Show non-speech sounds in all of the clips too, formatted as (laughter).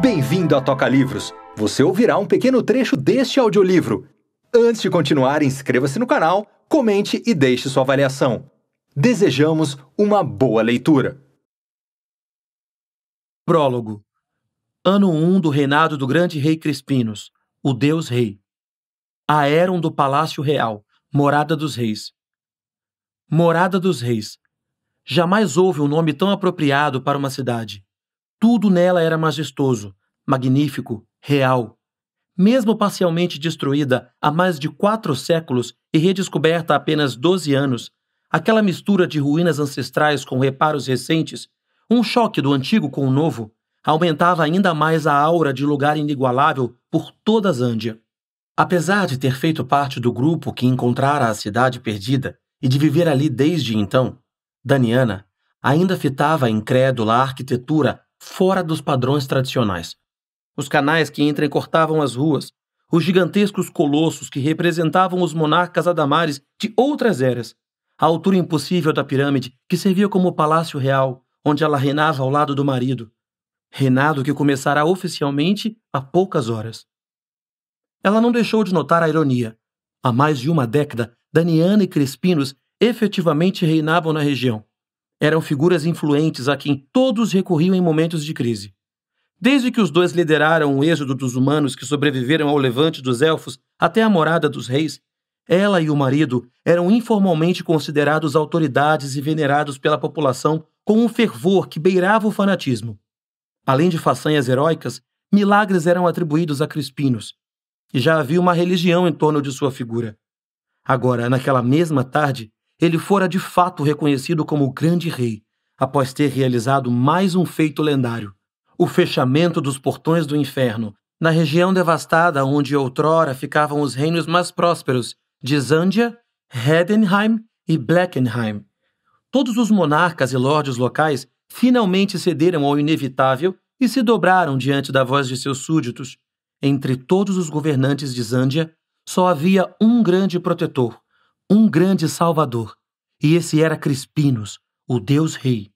Bem-vindo à Toca Livros. Você ouvirá um pequeno trecho deste audiolivro. Antes de continuar, inscreva-se no canal, comente e deixe sua avaliação. Desejamos uma boa leitura. Prólogo. Ano 1 do reinado do grande rei Crispinos, o Deus Rei. Aéron do Palácio Real, morada dos reis. Morada dos reis. Jamais houve um nome tão apropriado para uma cidade. Tudo nela era majestoso, magnífico, real. Mesmo parcialmente destruída há mais de quatro séculos e redescoberta há apenas doze anos, aquela mistura de ruínas ancestrais com reparos recentes, um choque do antigo com o novo, aumentava ainda mais a aura de lugar inigualável por toda Zândia. Apesar de ter feito parte do grupo que encontrara a cidade perdida e de viver ali desde então, Daniana ainda fitava incrédula a arquitetura fora dos padrões tradicionais. Os canais que entrecortavam as ruas, os gigantescos colossos que representavam os monarcas adamares de outras eras, a altura impossível da pirâmide que servia como palácio real, onde ela reinava ao lado do marido. Reinado que começará oficialmente há poucas horas. Ela não deixou de notar a ironia. Há mais de uma década, Daniana e Crespinos efetivamente reinavam na região. Eram figuras influentes a quem todos recorriam em momentos de crise. Desde que os dois lideraram o êxodo dos humanos que sobreviveram ao levante dos elfos até a morada dos reis, ela e o marido eram informalmente considerados autoridades e venerados pela população com um fervor que beirava o fanatismo. Além de façanhas heróicas, milagres eram atribuídos a Crispinos, e já havia uma religião em torno de sua figura. Agora, naquela mesma tarde, ele fora de fato reconhecido como o grande rei, após ter realizado mais um feito lendário: o fechamento dos portões do inferno, na região devastada onde outrora ficavam os reinos mais prósperos de Zandia, Hedenheim e Blackenheim. Todos os monarcas e lordes locais finalmente cederam ao inevitável e se dobraram diante da voz de seus súditos. Entre todos os governantes de Zandia, só havia um grande protetor, um grande Salvador, e esse era Crispinos, o Deus Rei.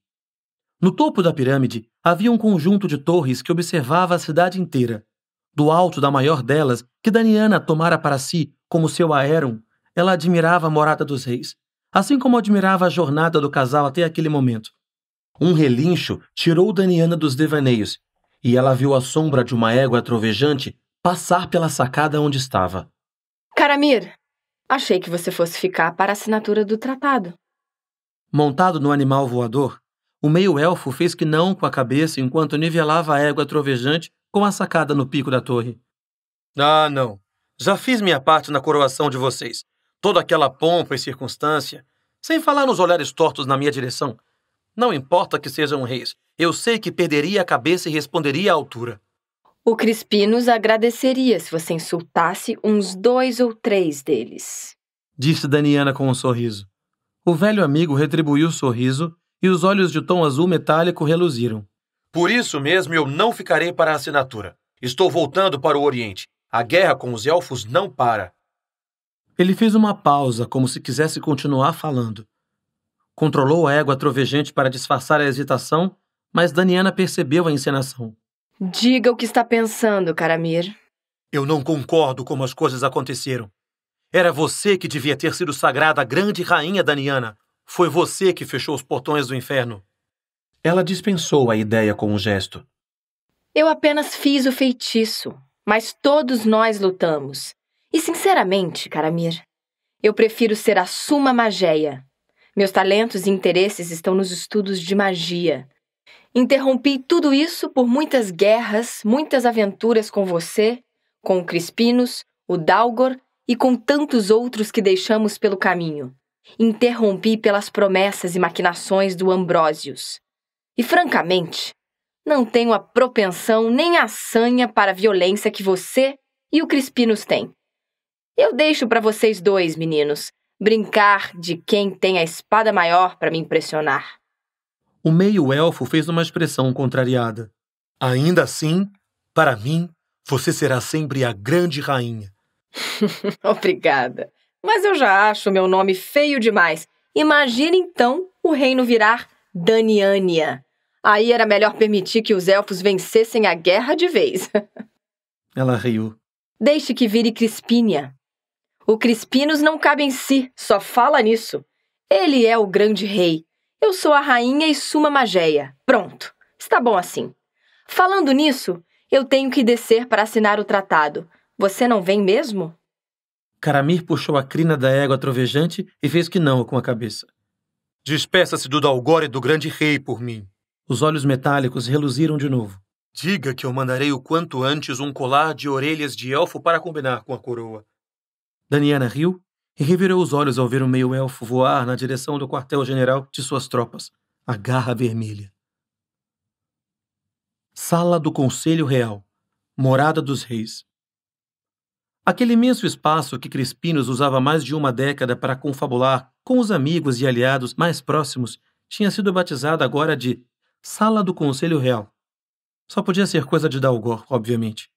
No topo da pirâmide havia um conjunto de torres que observava a cidade inteira. Do alto da maior delas, que Daniana tomara para si como seu aéreo, ela admirava a morada dos reis, assim como admirava a jornada do casal até aquele momento. Um relincho tirou Daniana dos devaneios, e ela viu a sombra de uma égua trovejante passar pela sacada onde estava. Caramir, Achei que você fosse ficar para a assinatura do tratado. Montado no animal voador, o meio-elfo fez que não com a cabeça enquanto nivelava a égua trovejante com a sacada no pico da torre. Ah, não. Já fiz minha parte na coroação de vocês. Toda aquela pompa e circunstância, sem falar nos olhares tortos na minha direção. Não importa que sejam reis, eu sei que perderia a cabeça e responderia à altura. O Crispinos agradeceria se você insultasse uns dois ou três deles. Disse Daniana com um sorriso. O velho amigo retribuiu o sorriso e os olhos de tom azul metálico reluziram. Por isso mesmo eu não ficarei para a assinatura. Estou voltando para o Oriente. A guerra com os elfos não para. Ele fez uma pausa, como se quisesse continuar falando. Controlou a égua trovejante para disfarçar a hesitação, mas Daniana percebeu a encenação. Diga o que está pensando, Caramir. Eu não concordo como as coisas aconteceram. Era você que devia ter sido sagrada a grande rainha daniana. Foi você que fechou os portões do inferno. Ela dispensou a ideia com um gesto. Eu apenas fiz o feitiço, mas todos nós lutamos. E sinceramente, Caramir, eu prefiro ser a suma magéia. Meus talentos e interesses estão nos estudos de magia. Interrompi tudo isso por muitas guerras, muitas aventuras com você, com o Crispinos, o Dalgor e com tantos outros que deixamos pelo caminho. Interrompi pelas promessas e maquinações do Ambrósios. E, francamente, não tenho a propensão nem a sanha para a violência que você e o Crispinos têm. Eu deixo para vocês dois, meninos, brincar de quem tem a espada maior para me impressionar. O meio-elfo fez uma expressão contrariada. Ainda assim, para mim, você será sempre a grande rainha. (laughs) Obrigada. Mas eu já acho meu nome feio demais. Imagina então o reino virar Daniania. Aí era melhor permitir que os elfos vencessem a guerra de vez. (laughs) Ela riu. Deixe que vire Crispínia. O Crispinos não cabe em si, só fala nisso. Ele é o grande rei. Eu sou a rainha e suma magéia. Pronto. Está bom assim. Falando nisso, eu tenho que descer para assinar o tratado. Você não vem mesmo? Caramir puxou a crina da égua trovejante e fez que não com a cabeça. Despeça-se do Dalgore do grande rei por mim. Os olhos metálicos reluziram de novo. Diga que eu mandarei o quanto antes um colar de orelhas de elfo para combinar com a coroa. Daniana riu e revirou os olhos ao ver o meio-elfo voar na direção do quartel-general de suas tropas, a Garra Vermelha. Sala do Conselho Real, Morada dos Reis. Aquele imenso espaço que Crispinos usava mais de uma década para confabular com os amigos e aliados mais próximos tinha sido batizado agora de Sala do Conselho Real. Só podia ser coisa de Dalgor, obviamente.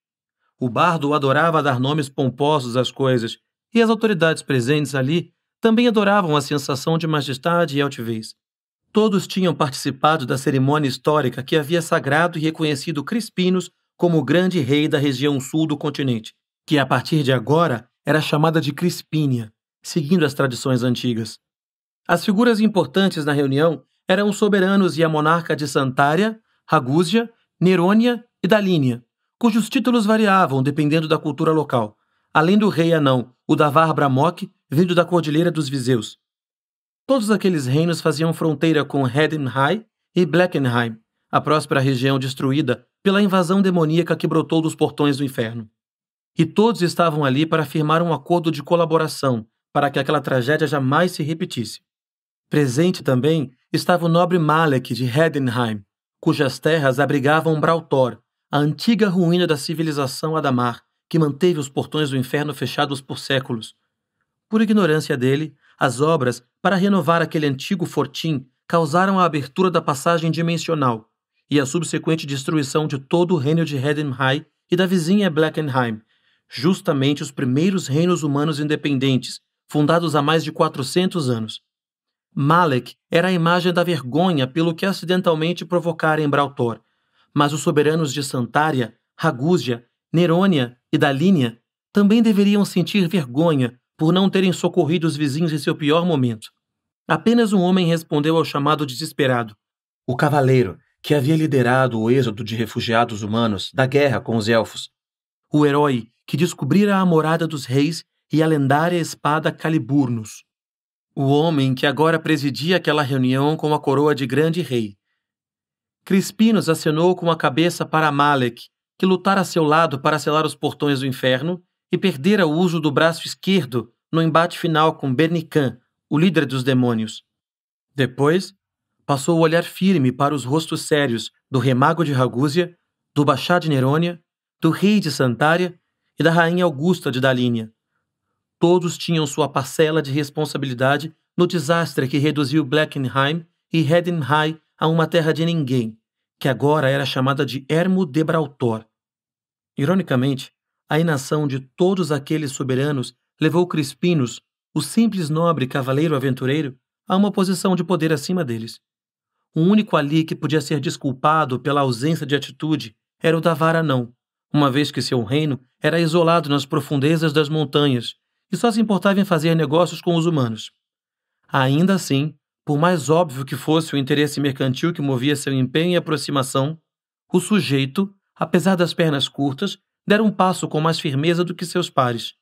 O bardo adorava dar nomes pomposos às coisas e as autoridades presentes ali também adoravam a sensação de majestade e altivez. Todos tinham participado da cerimônia histórica que havia sagrado e reconhecido Crispinos como o grande rei da região sul do continente, que a partir de agora era chamada de Crispínia, seguindo as tradições antigas. As figuras importantes na reunião eram os soberanos e a monarca de Santária, Ragúzia, Nerônia e Dalínia, cujos títulos variavam dependendo da cultura local além do rei Anão, o Davar Bramoc, vindo da Cordilheira dos Viseus. Todos aqueles reinos faziam fronteira com Hedenheim e Blackenheim, a próspera região destruída pela invasão demoníaca que brotou dos portões do inferno. E todos estavam ali para firmar um acordo de colaboração para que aquela tragédia jamais se repetisse. Presente também estava o nobre Malek de Hedenheim, cujas terras abrigavam Brautor, a antiga ruína da civilização Adamar, que manteve os portões do inferno fechados por séculos. Por ignorância dele, as obras, para renovar aquele antigo fortim, causaram a abertura da passagem dimensional e a subsequente destruição de todo o reino de Hedenheim e da vizinha Blackenheim, justamente os primeiros reinos humanos independentes, fundados há mais de 400 anos. Malek era a imagem da vergonha pelo que acidentalmente provocara em Brautor, mas os soberanos de Santária, Ragúzia Nerônia e Dalínia também deveriam sentir vergonha por não terem socorrido os vizinhos em seu pior momento. Apenas um homem respondeu ao chamado desesperado. O cavaleiro, que havia liderado o êxodo de refugiados humanos da guerra com os elfos. O herói que descobrira a morada dos reis e a lendária espada Caliburnus. O homem que agora presidia aquela reunião com a coroa de grande rei. Crispinos acenou com a cabeça para Malek que lutara a seu lado para selar os portões do inferno e perdera o uso do braço esquerdo no embate final com Bernican, o líder dos demônios. Depois, passou o olhar firme para os rostos sérios do remago de Ragúzia, do Baixá de Nerônia, do rei de Santária e da rainha Augusta de Dalínia. Todos tinham sua parcela de responsabilidade no desastre que reduziu Blackenheim e Heidenheim a uma terra de ninguém que agora era chamada de Hermo de Brautor. Ironicamente, a inação de todos aqueles soberanos levou Crispinos, o simples nobre cavaleiro aventureiro, a uma posição de poder acima deles. O único ali que podia ser desculpado pela ausência de atitude era o da Não, uma vez que seu reino era isolado nas profundezas das montanhas e só se importava em fazer negócios com os humanos. Ainda assim, por mais óbvio que fosse o interesse mercantil que movia seu empenho e aproximação, o sujeito, apesar das pernas curtas, dera um passo com mais firmeza do que seus pares.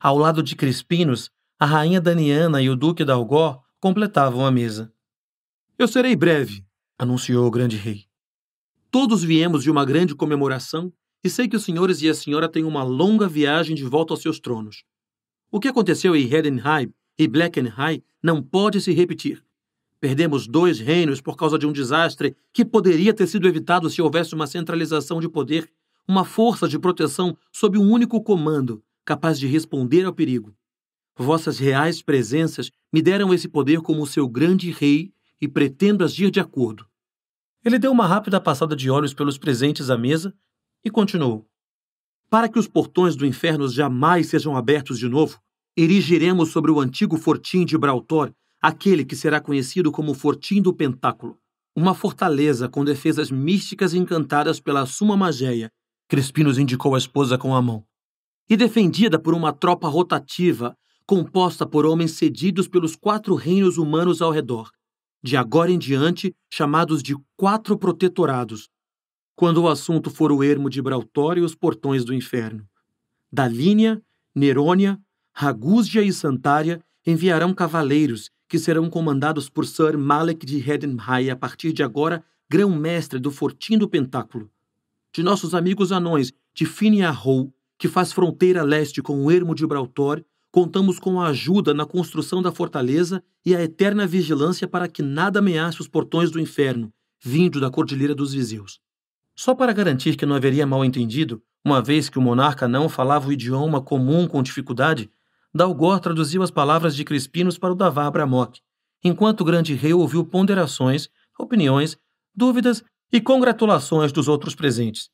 Ao lado de Crispinos, a rainha Daniana e o duque d'Algor completavam a mesa. Eu serei breve, anunciou o grande rei. Todos viemos de uma grande comemoração e sei que os senhores e a senhora têm uma longa viagem de volta aos seus tronos. O que aconteceu em Hedenheim e Blackenheim não pode se repetir. Perdemos dois reinos por causa de um desastre que poderia ter sido evitado se houvesse uma centralização de poder, uma força de proteção sob um único comando, capaz de responder ao perigo. Vossas reais presenças me deram esse poder como seu grande rei e pretendo agir de acordo. Ele deu uma rápida passada de olhos pelos presentes à mesa e continuou: Para que os portões do inferno jamais sejam abertos de novo, erigiremos sobre o antigo fortim de Brautor aquele que será conhecido como Fortim do Pentáculo, uma fortaleza com defesas místicas encantadas pela Suma Mageia, Crispinos indicou a esposa com a mão, e defendida por uma tropa rotativa composta por homens cedidos pelos quatro reinos humanos ao redor, de agora em diante chamados de Quatro Protetorados, quando o assunto for o ermo de Brautório e os portões do inferno. Dalínia, Nerônia, Ragúzia e Santária enviarão cavaleiros que serão comandados por Sir Malek de Hedenhai a partir de agora, grão-mestre do Fortim do Pentáculo. De nossos amigos anões de Finiahou, que faz fronteira leste com o ermo de Brautor, contamos com a ajuda na construção da fortaleza e a eterna vigilância para que nada ameace os portões do inferno, vindo da Cordilheira dos Viseus. Só para garantir que não haveria mal-entendido, uma vez que o monarca não falava o idioma comum com dificuldade, Dalgor traduziu as palavras de Crispinos para o Davá Abramoc, enquanto o grande rei ouviu ponderações, opiniões, dúvidas e congratulações dos outros presentes.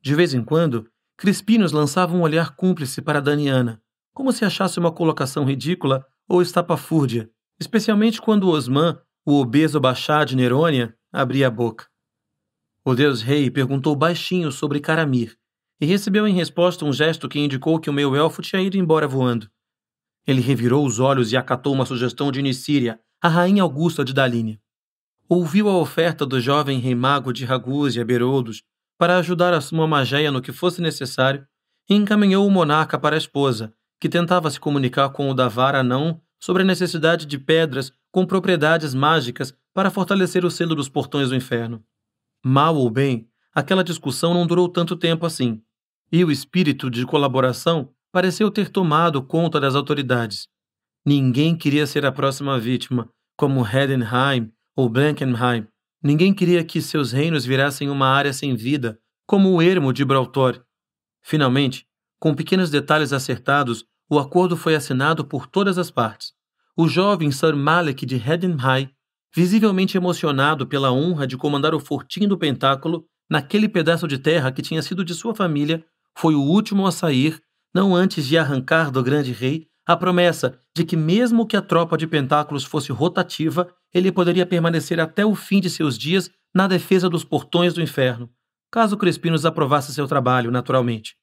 De vez em quando, Crispinos lançava um olhar cúmplice para Daniana, como se achasse uma colocação ridícula ou estapafúrdia, especialmente quando Osman, o obeso Bachá de Nerônia, abria a boca. O deus-rei perguntou baixinho sobre Caramir, e recebeu em resposta um gesto que indicou que o meu elfo tinha ido embora voando. Ele revirou os olhos e acatou uma sugestão de Nissíria, a rainha Augusta de Daline. Ouviu a oferta do jovem rei mago de Raguse e Aberoudos para ajudar a sua magéia no que fosse necessário e encaminhou o monarca para a esposa, que tentava se comunicar com o Davar Anão sobre a necessidade de pedras com propriedades mágicas para fortalecer o selo dos portões do inferno. Mal ou bem, aquela discussão não durou tanto tempo assim, e o espírito de colaboração pareceu ter tomado conta das autoridades. Ninguém queria ser a próxima vítima, como Hedenheim ou Blankenheim. Ninguém queria que seus reinos virassem uma área sem vida, como o ermo de Brautor. Finalmente, com pequenos detalhes acertados, o acordo foi assinado por todas as partes. O jovem Sir Malek de Hedenheim, visivelmente emocionado pela honra de comandar o fortim do Pentáculo naquele pedaço de terra que tinha sido de sua família, foi o último a sair não antes de arrancar do grande rei a promessa de que, mesmo que a tropa de pentáculos fosse rotativa, ele poderia permanecer até o fim de seus dias na defesa dos portões do inferno, caso Crespinos aprovasse seu trabalho, naturalmente.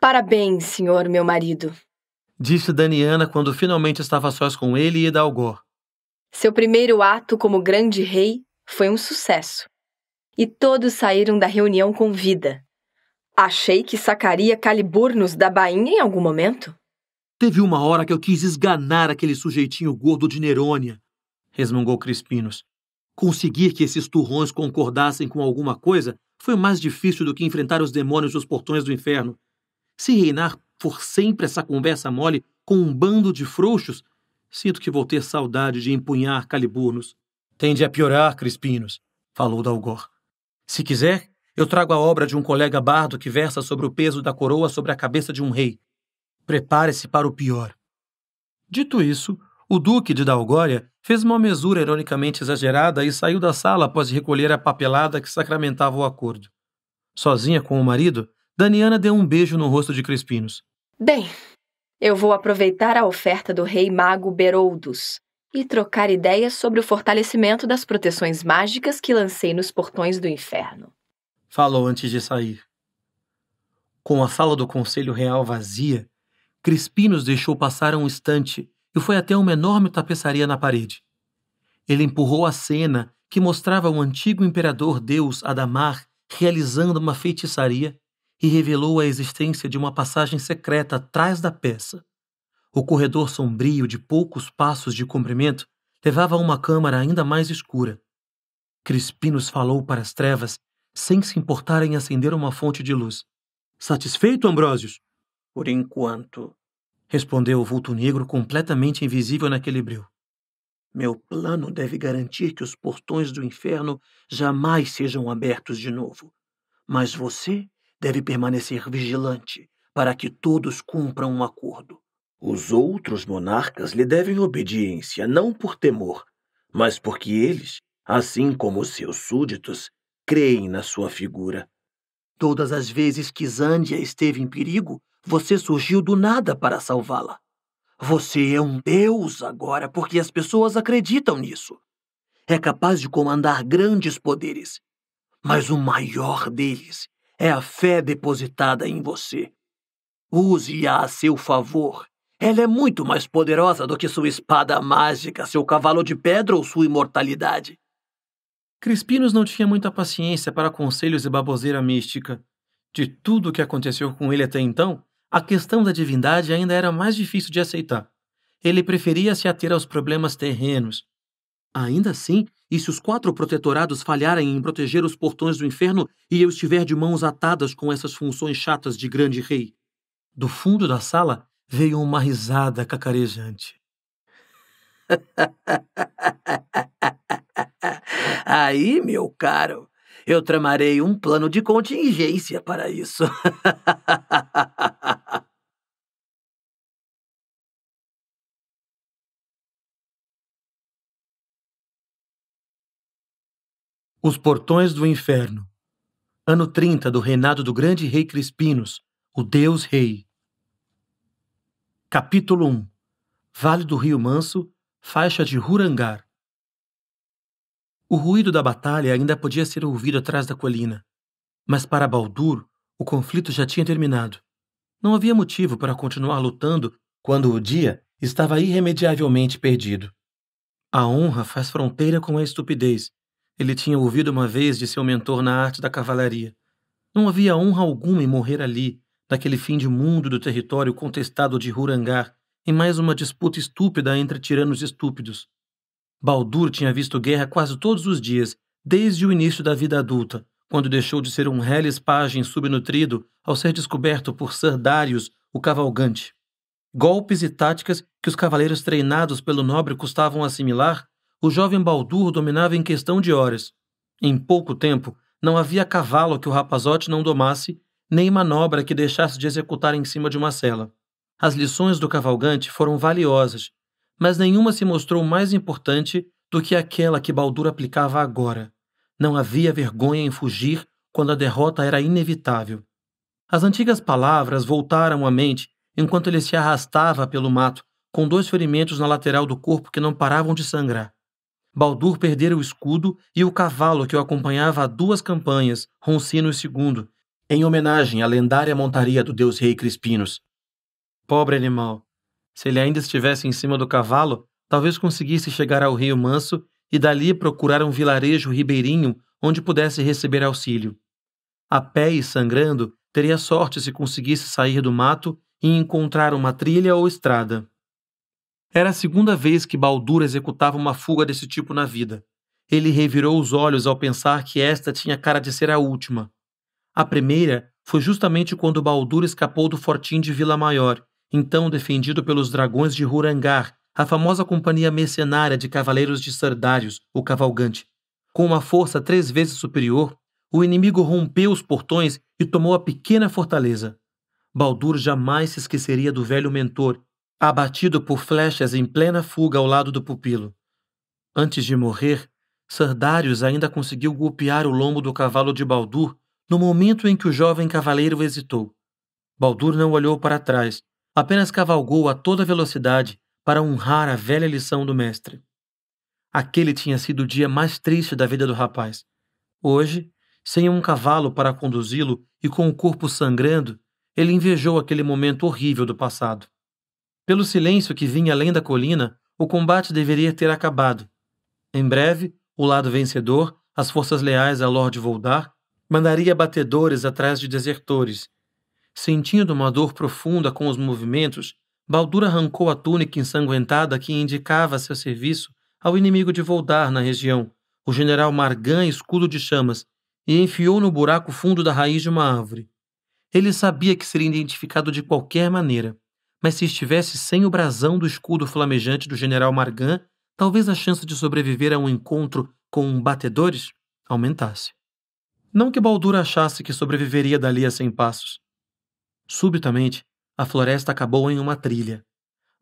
Parabéns, senhor meu marido, disse Daniana quando finalmente estava sós com ele e Dalgor. Seu primeiro ato como grande rei foi um sucesso. E todos saíram da reunião com vida. Achei que sacaria Caliburnos da bainha em algum momento. Teve uma hora que eu quis esganar aquele sujeitinho gordo de Nerônia, resmungou Crispinos. Conseguir que esses turrões concordassem com alguma coisa foi mais difícil do que enfrentar os demônios dos portões do inferno. Se reinar for sempre essa conversa mole com um bando de frouxos, sinto que vou ter saudade de empunhar Caliburnos. Tende a piorar, Crispinos, falou Dalgor. Se quiser, eu trago a obra de um colega bardo que versa sobre o peso da coroa sobre a cabeça de um rei. Prepare-se para o pior. Dito isso, o duque de Dalgória fez uma mesura ironicamente exagerada e saiu da sala após recolher a papelada que sacramentava o acordo. Sozinha com o marido, Daniana deu um beijo no rosto de Crispinos. Bem, eu vou aproveitar a oferta do rei mago Beroldus e trocar ideias sobre o fortalecimento das proteções mágicas que lancei nos portões do inferno falou antes de sair. Com a sala do Conselho Real vazia, Crispinos deixou passar um instante e foi até uma enorme tapeçaria na parede. Ele empurrou a cena que mostrava o antigo imperador deus Adamar realizando uma feitiçaria e revelou a existência de uma passagem secreta atrás da peça. O corredor sombrio de poucos passos de comprimento levava a uma câmara ainda mais escura. Crispinos falou para as trevas sem se importar em acender uma fonte de luz. Satisfeito, Ambrósios? Por enquanto, respondeu o vulto negro completamente invisível naquele breu. Meu plano deve garantir que os portões do inferno jamais sejam abertos de novo. Mas você deve permanecer vigilante para que todos cumpram um acordo. Os outros monarcas lhe devem obediência não por temor, mas porque eles, assim como seus súditos, creem na sua figura. Todas as vezes que Zandia esteve em perigo, você surgiu do nada para salvá-la. Você é um deus agora porque as pessoas acreditam nisso. É capaz de comandar grandes poderes. Mas o maior deles é a fé depositada em você. Use-a a seu favor. Ela é muito mais poderosa do que sua espada mágica, seu cavalo de pedra ou sua imortalidade. Crispinos não tinha muita paciência para conselhos e baboseira mística. De tudo o que aconteceu com ele até então, a questão da divindade ainda era mais difícil de aceitar. Ele preferia se ater aos problemas terrenos. Ainda assim, e se os quatro protetorados falharem em proteger os portões do inferno e eu estiver de mãos atadas com essas funções chatas de grande rei? Do fundo da sala veio uma risada cacarejante. (laughs) (laughs) Aí, meu caro, eu tramarei um plano de contingência para isso. (laughs) Os Portões do Inferno. Ano 30 do reinado do grande rei Crispinos, o Deus Rei. Capítulo 1. Vale do Rio Manso, faixa de Rurangar. O ruído da batalha ainda podia ser ouvido atrás da colina, mas para Baldur, o conflito já tinha terminado. Não havia motivo para continuar lutando quando o dia estava irremediavelmente perdido. A honra faz fronteira com a estupidez. Ele tinha ouvido uma vez de seu mentor na arte da cavalaria. Não havia honra alguma em morrer ali, naquele fim de mundo do território contestado de Hurangar, em mais uma disputa estúpida entre tiranos estúpidos. Baldur tinha visto guerra quase todos os dias, desde o início da vida adulta, quando deixou de ser um reles pajem subnutrido ao ser descoberto por Sir Darius, o cavalgante. Golpes e táticas que os cavaleiros treinados pelo nobre custavam assimilar, o jovem Baldur dominava em questão de horas. Em pouco tempo, não havia cavalo que o rapazote não domasse, nem manobra que deixasse de executar em cima de uma cela. As lições do cavalgante foram valiosas mas nenhuma se mostrou mais importante do que aquela que Baldur aplicava agora. Não havia vergonha em fugir quando a derrota era inevitável. As antigas palavras voltaram à mente enquanto ele se arrastava pelo mato, com dois ferimentos na lateral do corpo que não paravam de sangrar. Baldur perdera o escudo e o cavalo que o acompanhava a duas campanhas, Roncino II, em homenagem à lendária montaria do deus rei Crispinos. Pobre animal, se ele ainda estivesse em cima do cavalo, talvez conseguisse chegar ao Rio Manso e dali procurar um vilarejo ribeirinho onde pudesse receber auxílio. A pé e sangrando, teria sorte se conseguisse sair do mato e encontrar uma trilha ou estrada. Era a segunda vez que Baldur executava uma fuga desse tipo na vida. Ele revirou os olhos ao pensar que esta tinha cara de ser a última. A primeira foi justamente quando Baldur escapou do fortim de Vila Maior então defendido pelos dragões de Hurangar, a famosa companhia mercenária de cavaleiros de Sardários, o Cavalgante. Com uma força três vezes superior, o inimigo rompeu os portões e tomou a pequena fortaleza. Baldur jamais se esqueceria do velho mentor, abatido por flechas em plena fuga ao lado do pupilo. Antes de morrer, Sardários ainda conseguiu golpear o lombo do cavalo de Baldur no momento em que o jovem cavaleiro hesitou. Baldur não olhou para trás, apenas cavalgou a toda velocidade para honrar a velha lição do mestre. Aquele tinha sido o dia mais triste da vida do rapaz. Hoje, sem um cavalo para conduzi-lo e com o corpo sangrando, ele invejou aquele momento horrível do passado. Pelo silêncio que vinha além da colina, o combate deveria ter acabado. Em breve, o lado vencedor, as forças leais a Lord Voldar, mandaria batedores atrás de desertores, Sentindo uma dor profunda com os movimentos, Baldur arrancou a túnica ensanguentada que indicava seu serviço ao inimigo de Voldar na região, o general Margan Escudo de Chamas, e enfiou no buraco fundo da raiz de uma árvore. Ele sabia que seria identificado de qualquer maneira, mas se estivesse sem o brasão do escudo flamejante do general Margan, talvez a chance de sobreviver a um encontro com batedores aumentasse. Não que Baldur achasse que sobreviveria dali a cem passos, Subitamente, a floresta acabou em uma trilha.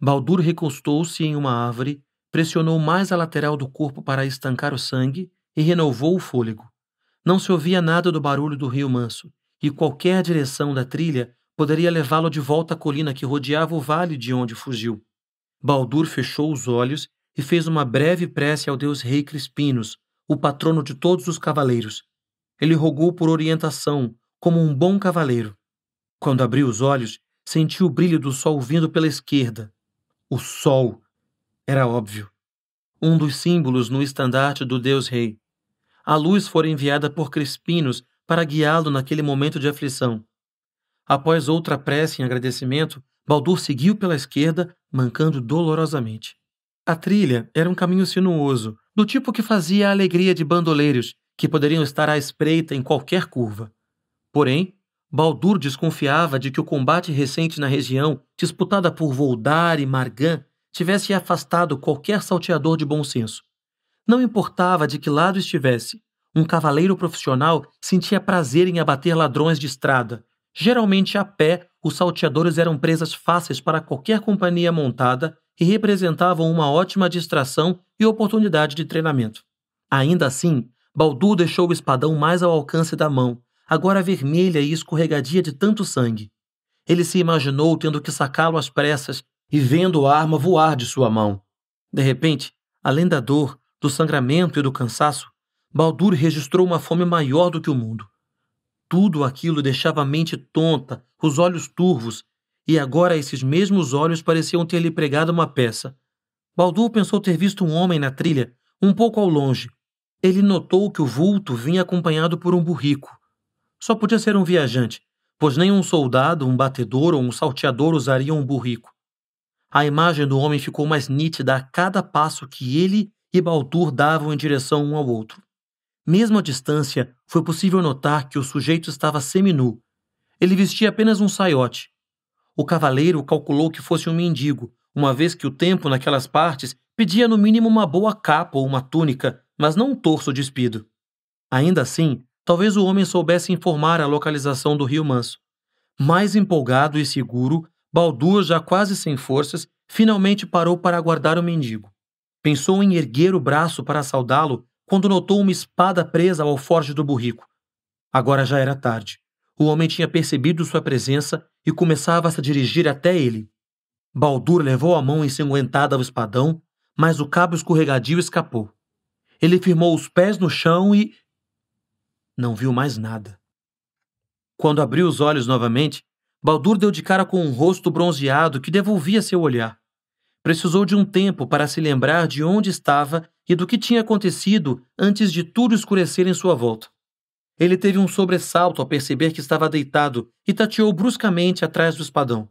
Baldur recostou-se em uma árvore, pressionou mais a lateral do corpo para estancar o sangue e renovou o fôlego. Não se ouvia nada do barulho do rio manso, e qualquer direção da trilha poderia levá-lo de volta à colina que rodeava o vale de onde fugiu. Baldur fechou os olhos e fez uma breve prece ao deus rei Crispinos, o patrono de todos os cavaleiros. Ele rogou por orientação, como um bom cavaleiro. Quando abriu os olhos, sentiu o brilho do sol vindo pela esquerda. O sol! Era óbvio. Um dos símbolos no estandarte do Deus-Rei. A luz fora enviada por Crispinos para guiá-lo naquele momento de aflição. Após outra prece em agradecimento, Baldur seguiu pela esquerda, mancando dolorosamente. A trilha era um caminho sinuoso, do tipo que fazia a alegria de bandoleiros, que poderiam estar à espreita em qualquer curva. Porém, Baldur desconfiava de que o combate recente na região, disputada por Voldar e Margan, tivesse afastado qualquer salteador de bom senso. Não importava de que lado estivesse, um cavaleiro profissional sentia prazer em abater ladrões de estrada. Geralmente a pé, os salteadores eram presas fáceis para qualquer companhia montada e representavam uma ótima distração e oportunidade de treinamento. Ainda assim, Baldur deixou o espadão mais ao alcance da mão, agora vermelha e escorregadia de tanto sangue. Ele se imaginou tendo que sacá-lo às pressas e vendo a arma voar de sua mão. De repente, além da dor, do sangramento e do cansaço, Baldur registrou uma fome maior do que o mundo. Tudo aquilo deixava a mente tonta, os olhos turvos, e agora esses mesmos olhos pareciam ter-lhe pregado uma peça. Baldur pensou ter visto um homem na trilha, um pouco ao longe. Ele notou que o vulto vinha acompanhado por um burrico. Só podia ser um viajante, pois nem um soldado, um batedor ou um salteador usariam um burrico. A imagem do homem ficou mais nítida a cada passo que ele e Baltur davam em direção um ao outro. Mesmo à distância, foi possível notar que o sujeito estava seminu. Ele vestia apenas um saiote. O cavaleiro calculou que fosse um mendigo, uma vez que o tempo naquelas partes pedia no mínimo uma boa capa ou uma túnica, mas não um torso despido. Ainda assim, Talvez o homem soubesse informar a localização do rio Manso. Mais empolgado e seguro, Baldur, já quase sem forças, finalmente parou para aguardar o mendigo. Pensou em erguer o braço para saudá-lo quando notou uma espada presa ao forge do burrico. Agora já era tarde. O homem tinha percebido sua presença e começava a se dirigir até ele. Baldur levou a mão ensanguentada ao espadão, mas o cabo escorregadio escapou. Ele firmou os pés no chão e, não viu mais nada. Quando abriu os olhos novamente, Baldur deu de cara com um rosto bronzeado que devolvia seu olhar. Precisou de um tempo para se lembrar de onde estava e do que tinha acontecido antes de tudo escurecer em sua volta. Ele teve um sobressalto ao perceber que estava deitado e tateou bruscamente atrás do espadão.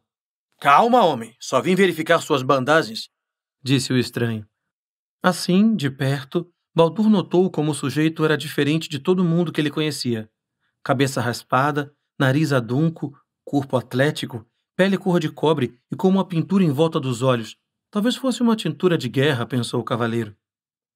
Calma, homem, só vim verificar suas bandagens, disse o estranho. Assim, de perto, Baldur notou como o sujeito era diferente de todo mundo que ele conhecia. Cabeça raspada, nariz adunco, corpo atlético, pele cor de cobre e com uma pintura em volta dos olhos. Talvez fosse uma tintura de guerra, pensou o cavaleiro.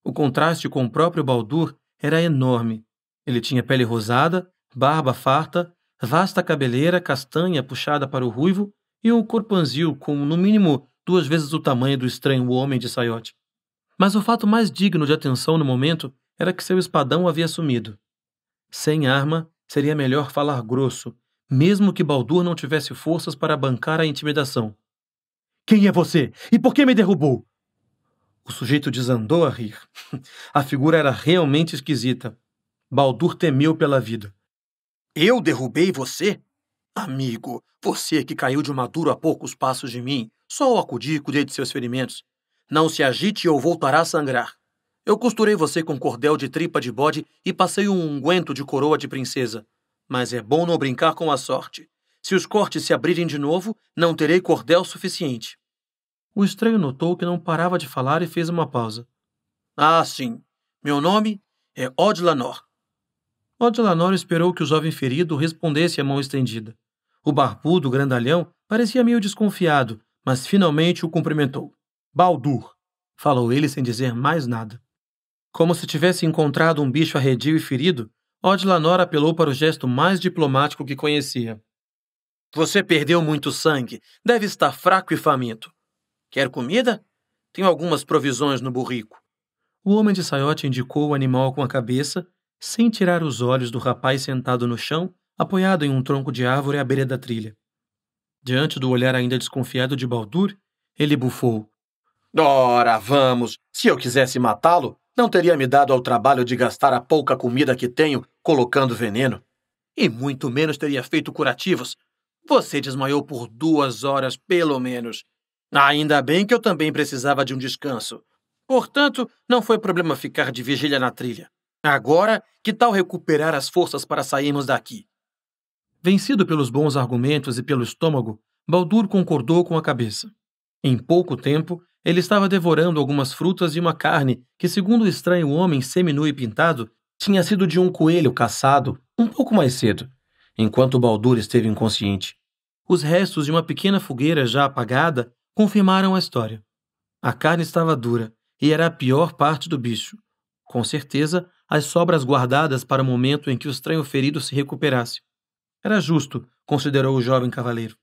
O contraste com o próprio Baldur era enorme. Ele tinha pele rosada, barba farta, vasta cabeleira castanha puxada para o ruivo e um corpanzil com, no mínimo, duas vezes o tamanho do estranho homem de saiote. Mas o fato mais digno de atenção no momento era que seu espadão havia sumido. Sem arma, seria melhor falar grosso, mesmo que Baldur não tivesse forças para bancar a intimidação. Quem é você? E por que me derrubou? O sujeito desandou a rir. A figura era realmente esquisita. Baldur temeu pela vida. Eu derrubei você? Amigo, você é que caiu de maduro a poucos passos de mim, só o acudir e cuidei de seus ferimentos. Não se agite ou voltará a sangrar. Eu costurei você com cordel de tripa de bode e passei um unguento de coroa de princesa. Mas é bom não brincar com a sorte. Se os cortes se abrirem de novo, não terei cordel suficiente. O estranho notou que não parava de falar e fez uma pausa. Ah, sim. Meu nome é Odlanor. Odlanor esperou que o jovem ferido respondesse a mão estendida. O barbudo grandalhão parecia meio desconfiado, mas finalmente o cumprimentou. Baldur, falou ele sem dizer mais nada. Como se tivesse encontrado um bicho arredio e ferido, Odlanor apelou para o gesto mais diplomático que conhecia. Você perdeu muito sangue. Deve estar fraco e faminto. Quer comida? Tenho algumas provisões no burrico. O homem de saiote indicou o animal com a cabeça, sem tirar os olhos do rapaz sentado no chão, apoiado em um tronco de árvore à beira da trilha. Diante do olhar ainda desconfiado de Baldur, ele bufou. Ora, vamos! Se eu quisesse matá-lo, não teria me dado ao trabalho de gastar a pouca comida que tenho colocando veneno. E muito menos teria feito curativos. Você desmaiou por duas horas, pelo menos. Ainda bem que eu também precisava de um descanso. Portanto, não foi problema ficar de vigília na trilha. Agora, que tal recuperar as forças para sairmos daqui? Vencido pelos bons argumentos e pelo estômago, Baldur concordou com a cabeça. Em pouco tempo, ele estava devorando algumas frutas e uma carne que, segundo o estranho homem seminu e pintado, tinha sido de um coelho caçado um pouco mais cedo, enquanto Baldur esteve inconsciente. Os restos de uma pequena fogueira já apagada confirmaram a história. A carne estava dura e era a pior parte do bicho. Com certeza, as sobras guardadas para o momento em que o estranho ferido se recuperasse. Era justo, considerou o jovem cavaleiro.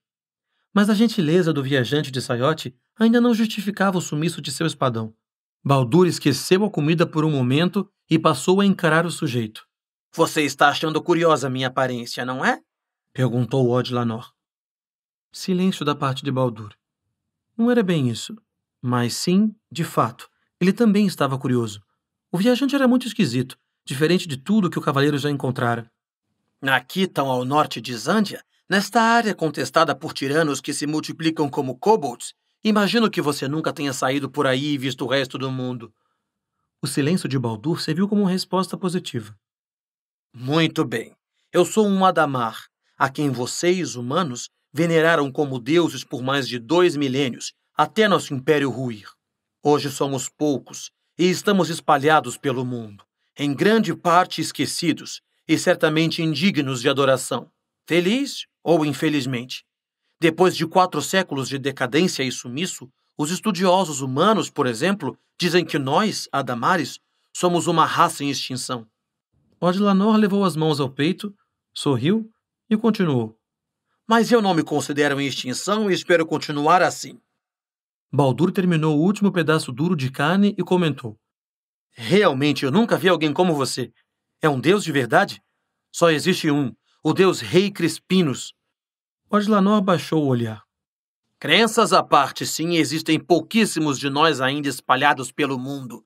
Mas a gentileza do viajante de Saiote ainda não justificava o sumiço de seu espadão. Baldur esqueceu a comida por um momento e passou a encarar o sujeito. Você está achando curiosa minha aparência, não é? perguntou Od Lanor. Silêncio da parte de Baldur. Não era bem isso, mas sim, de fato, ele também estava curioso. O viajante era muito esquisito, diferente de tudo que o cavaleiro já encontrara. Aqui, tão ao norte de Zândia, Nesta área contestada por tiranos que se multiplicam como kobolds, imagino que você nunca tenha saído por aí e visto o resto do mundo. O silêncio de Baldur serviu como resposta positiva. Muito bem. Eu sou um Adamar, a quem vocês, humanos, veneraram como deuses por mais de dois milênios, até nosso império ruir. Hoje somos poucos e estamos espalhados pelo mundo, em grande parte esquecidos e certamente indignos de adoração. Feliz ou infelizmente. Depois de quatro séculos de decadência e sumiço, os estudiosos humanos, por exemplo, dizem que nós, Adamares, somos uma raça em extinção. Odlanor levou as mãos ao peito, sorriu e continuou. Mas eu não me considero em extinção e espero continuar assim. Baldur terminou o último pedaço duro de carne e comentou: Realmente eu nunca vi alguém como você. É um deus de verdade? Só existe um, o deus rei Crispinos, Odlanor baixou o olhar. Crenças à parte, sim, existem pouquíssimos de nós ainda espalhados pelo mundo.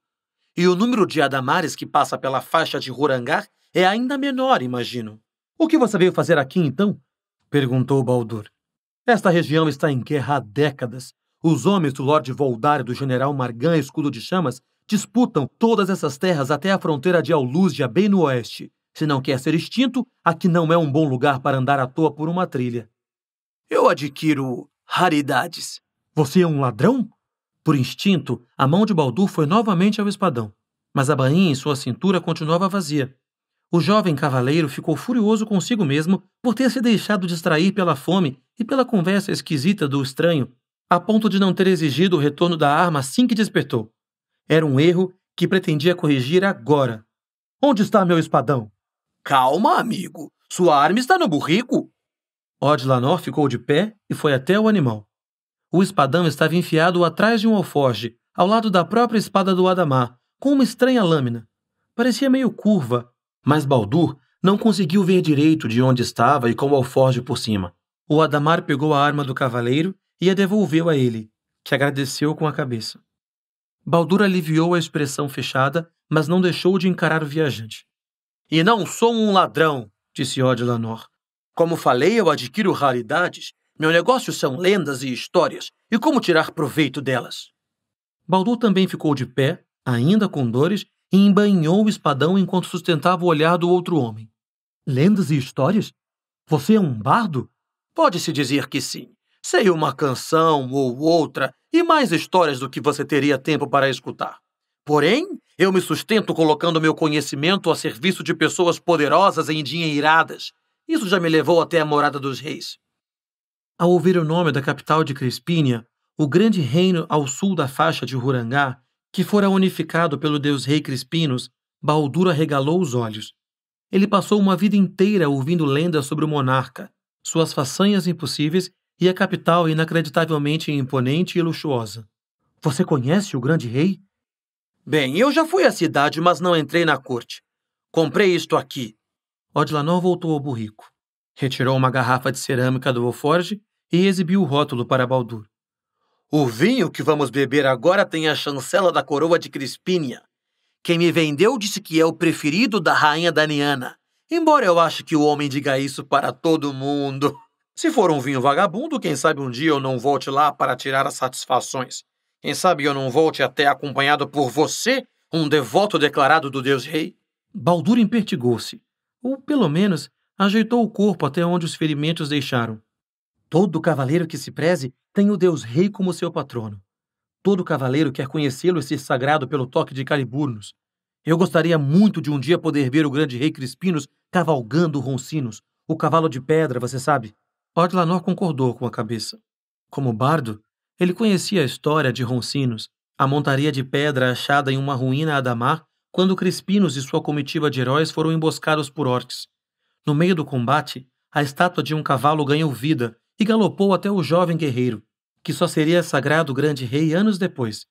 E o número de Adamares que passa pela faixa de Rorangar é ainda menor, imagino. O que você veio fazer aqui, então? perguntou Baldur. Esta região está em guerra há décadas. Os homens do Lorde Voldar e do General Margan Escudo de Chamas disputam todas essas terras até a fronteira de Alúzia, bem no oeste. Se não quer ser extinto, aqui não é um bom lugar para andar à toa por uma trilha. Eu adquiro raridades. Você é um ladrão? Por instinto, a mão de Baldur foi novamente ao espadão, mas a bainha em sua cintura continuava vazia. O jovem cavaleiro ficou furioso consigo mesmo por ter se deixado distrair pela fome e pela conversa esquisita do estranho, a ponto de não ter exigido o retorno da arma assim que despertou. Era um erro que pretendia corrigir agora. Onde está meu espadão? Calma, amigo. Sua arma está no burrico. Odlanor ficou de pé e foi até o animal. O espadão estava enfiado atrás de um alforge, ao lado da própria espada do Adamar, com uma estranha lâmina. Parecia meio curva, mas Baldur não conseguiu ver direito de onde estava e com o alforge por cima. O Adamar pegou a arma do cavaleiro e a devolveu a ele, que agradeceu com a cabeça. Baldur aliviou a expressão fechada, mas não deixou de encarar o viajante. E não sou um ladrão, disse Odilanor. Como falei, eu adquiro raridades. Meu negócio são lendas e histórias, e como tirar proveito delas. Baldur também ficou de pé, ainda com dores, e embainhou o espadão enquanto sustentava o olhar do outro homem. Lendas e histórias? Você é um bardo? Pode-se dizer que sim. Sei uma canção ou outra e mais histórias do que você teria tempo para escutar. Porém, eu me sustento colocando meu conhecimento a serviço de pessoas poderosas e endinheiradas. Isso já me levou até a morada dos reis. Ao ouvir o nome da capital de Crispínia o grande reino ao sul da faixa de Hurangá, que fora unificado pelo deus rei Crispinos, Baldura regalou os olhos. Ele passou uma vida inteira ouvindo lendas sobre o monarca, suas façanhas impossíveis e a capital inacreditavelmente imponente e luxuosa. Você conhece o grande rei? Bem, eu já fui à cidade, mas não entrei na corte. Comprei isto aqui. Odlanol voltou ao burrico. Retirou uma garrafa de cerâmica do alforge e exibiu o rótulo para Baldur. O vinho que vamos beber agora tem a chancela da coroa de Crispínia. Quem me vendeu disse que é o preferido da rainha Daniana, embora eu ache que o homem diga isso para todo mundo. Se for um vinho vagabundo, quem sabe um dia eu não volte lá para tirar as satisfações. Quem sabe eu não volte até acompanhado por você, um devoto declarado do Deus Rei? Baldur impertigou-se, ou pelo menos ajeitou o corpo até onde os ferimentos deixaram. Todo cavaleiro que se preze tem o Deus Rei como seu patrono. Todo cavaleiro quer conhecê-lo e ser sagrado pelo toque de Caliburnos. Eu gostaria muito de um dia poder ver o grande rei Crispinos cavalgando Roncinos, o cavalo de pedra, você sabe. Odlanor concordou com a cabeça. Como bardo, ele conhecia a história de Roncinos, a montaria de pedra achada em uma ruína adamar quando Crispinos e sua comitiva de heróis foram emboscados por orques. No meio do combate, a estátua de um cavalo ganhou vida e galopou até o jovem guerreiro, que só seria sagrado grande rei anos depois.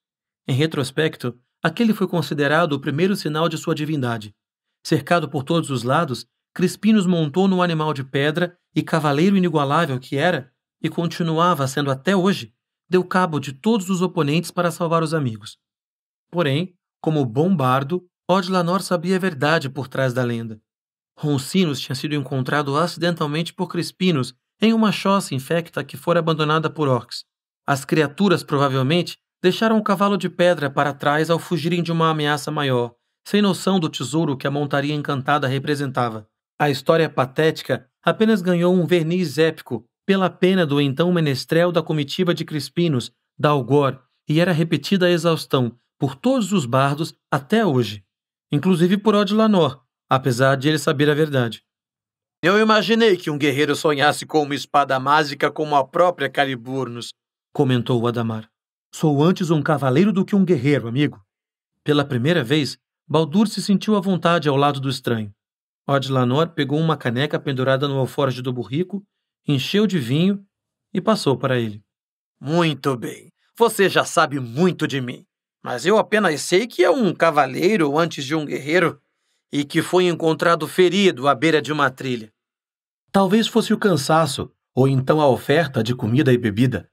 Em retrospecto, aquele foi considerado o primeiro sinal de sua divindade. Cercado por todos os lados, Crispinos montou no animal de pedra e cavaleiro inigualável que era, e continuava sendo até hoje, deu cabo de todos os oponentes para salvar os amigos. Porém, como bom bardo, Odlanor sabia a verdade por trás da lenda. Roncinos tinha sido encontrado acidentalmente por Crispinos em uma choça infecta que fora abandonada por orcs. As criaturas provavelmente deixaram o cavalo de pedra para trás ao fugirem de uma ameaça maior, sem noção do tesouro que a montaria encantada representava. A história patética apenas ganhou um verniz épico pela pena do então menestrel da comitiva de Crispinos, Dalgor, e era repetida a exaustão por todos os bardos até hoje, inclusive por Odilanor, apesar de ele saber a verdade. Eu imaginei que um guerreiro sonhasse com uma espada mágica como a própria Caliburnos, comentou Adamar. Sou antes um cavaleiro do que um guerreiro, amigo. Pela primeira vez, Baldur se sentiu à vontade ao lado do estranho. Odlanor pegou uma caneca pendurada no alforje do burrico encheu de vinho e passou para ele. Muito bem. Você já sabe muito de mim. Mas eu apenas sei que é um cavaleiro antes de um guerreiro e que foi encontrado ferido à beira de uma trilha. Talvez fosse o cansaço, ou então a oferta de comida e bebida.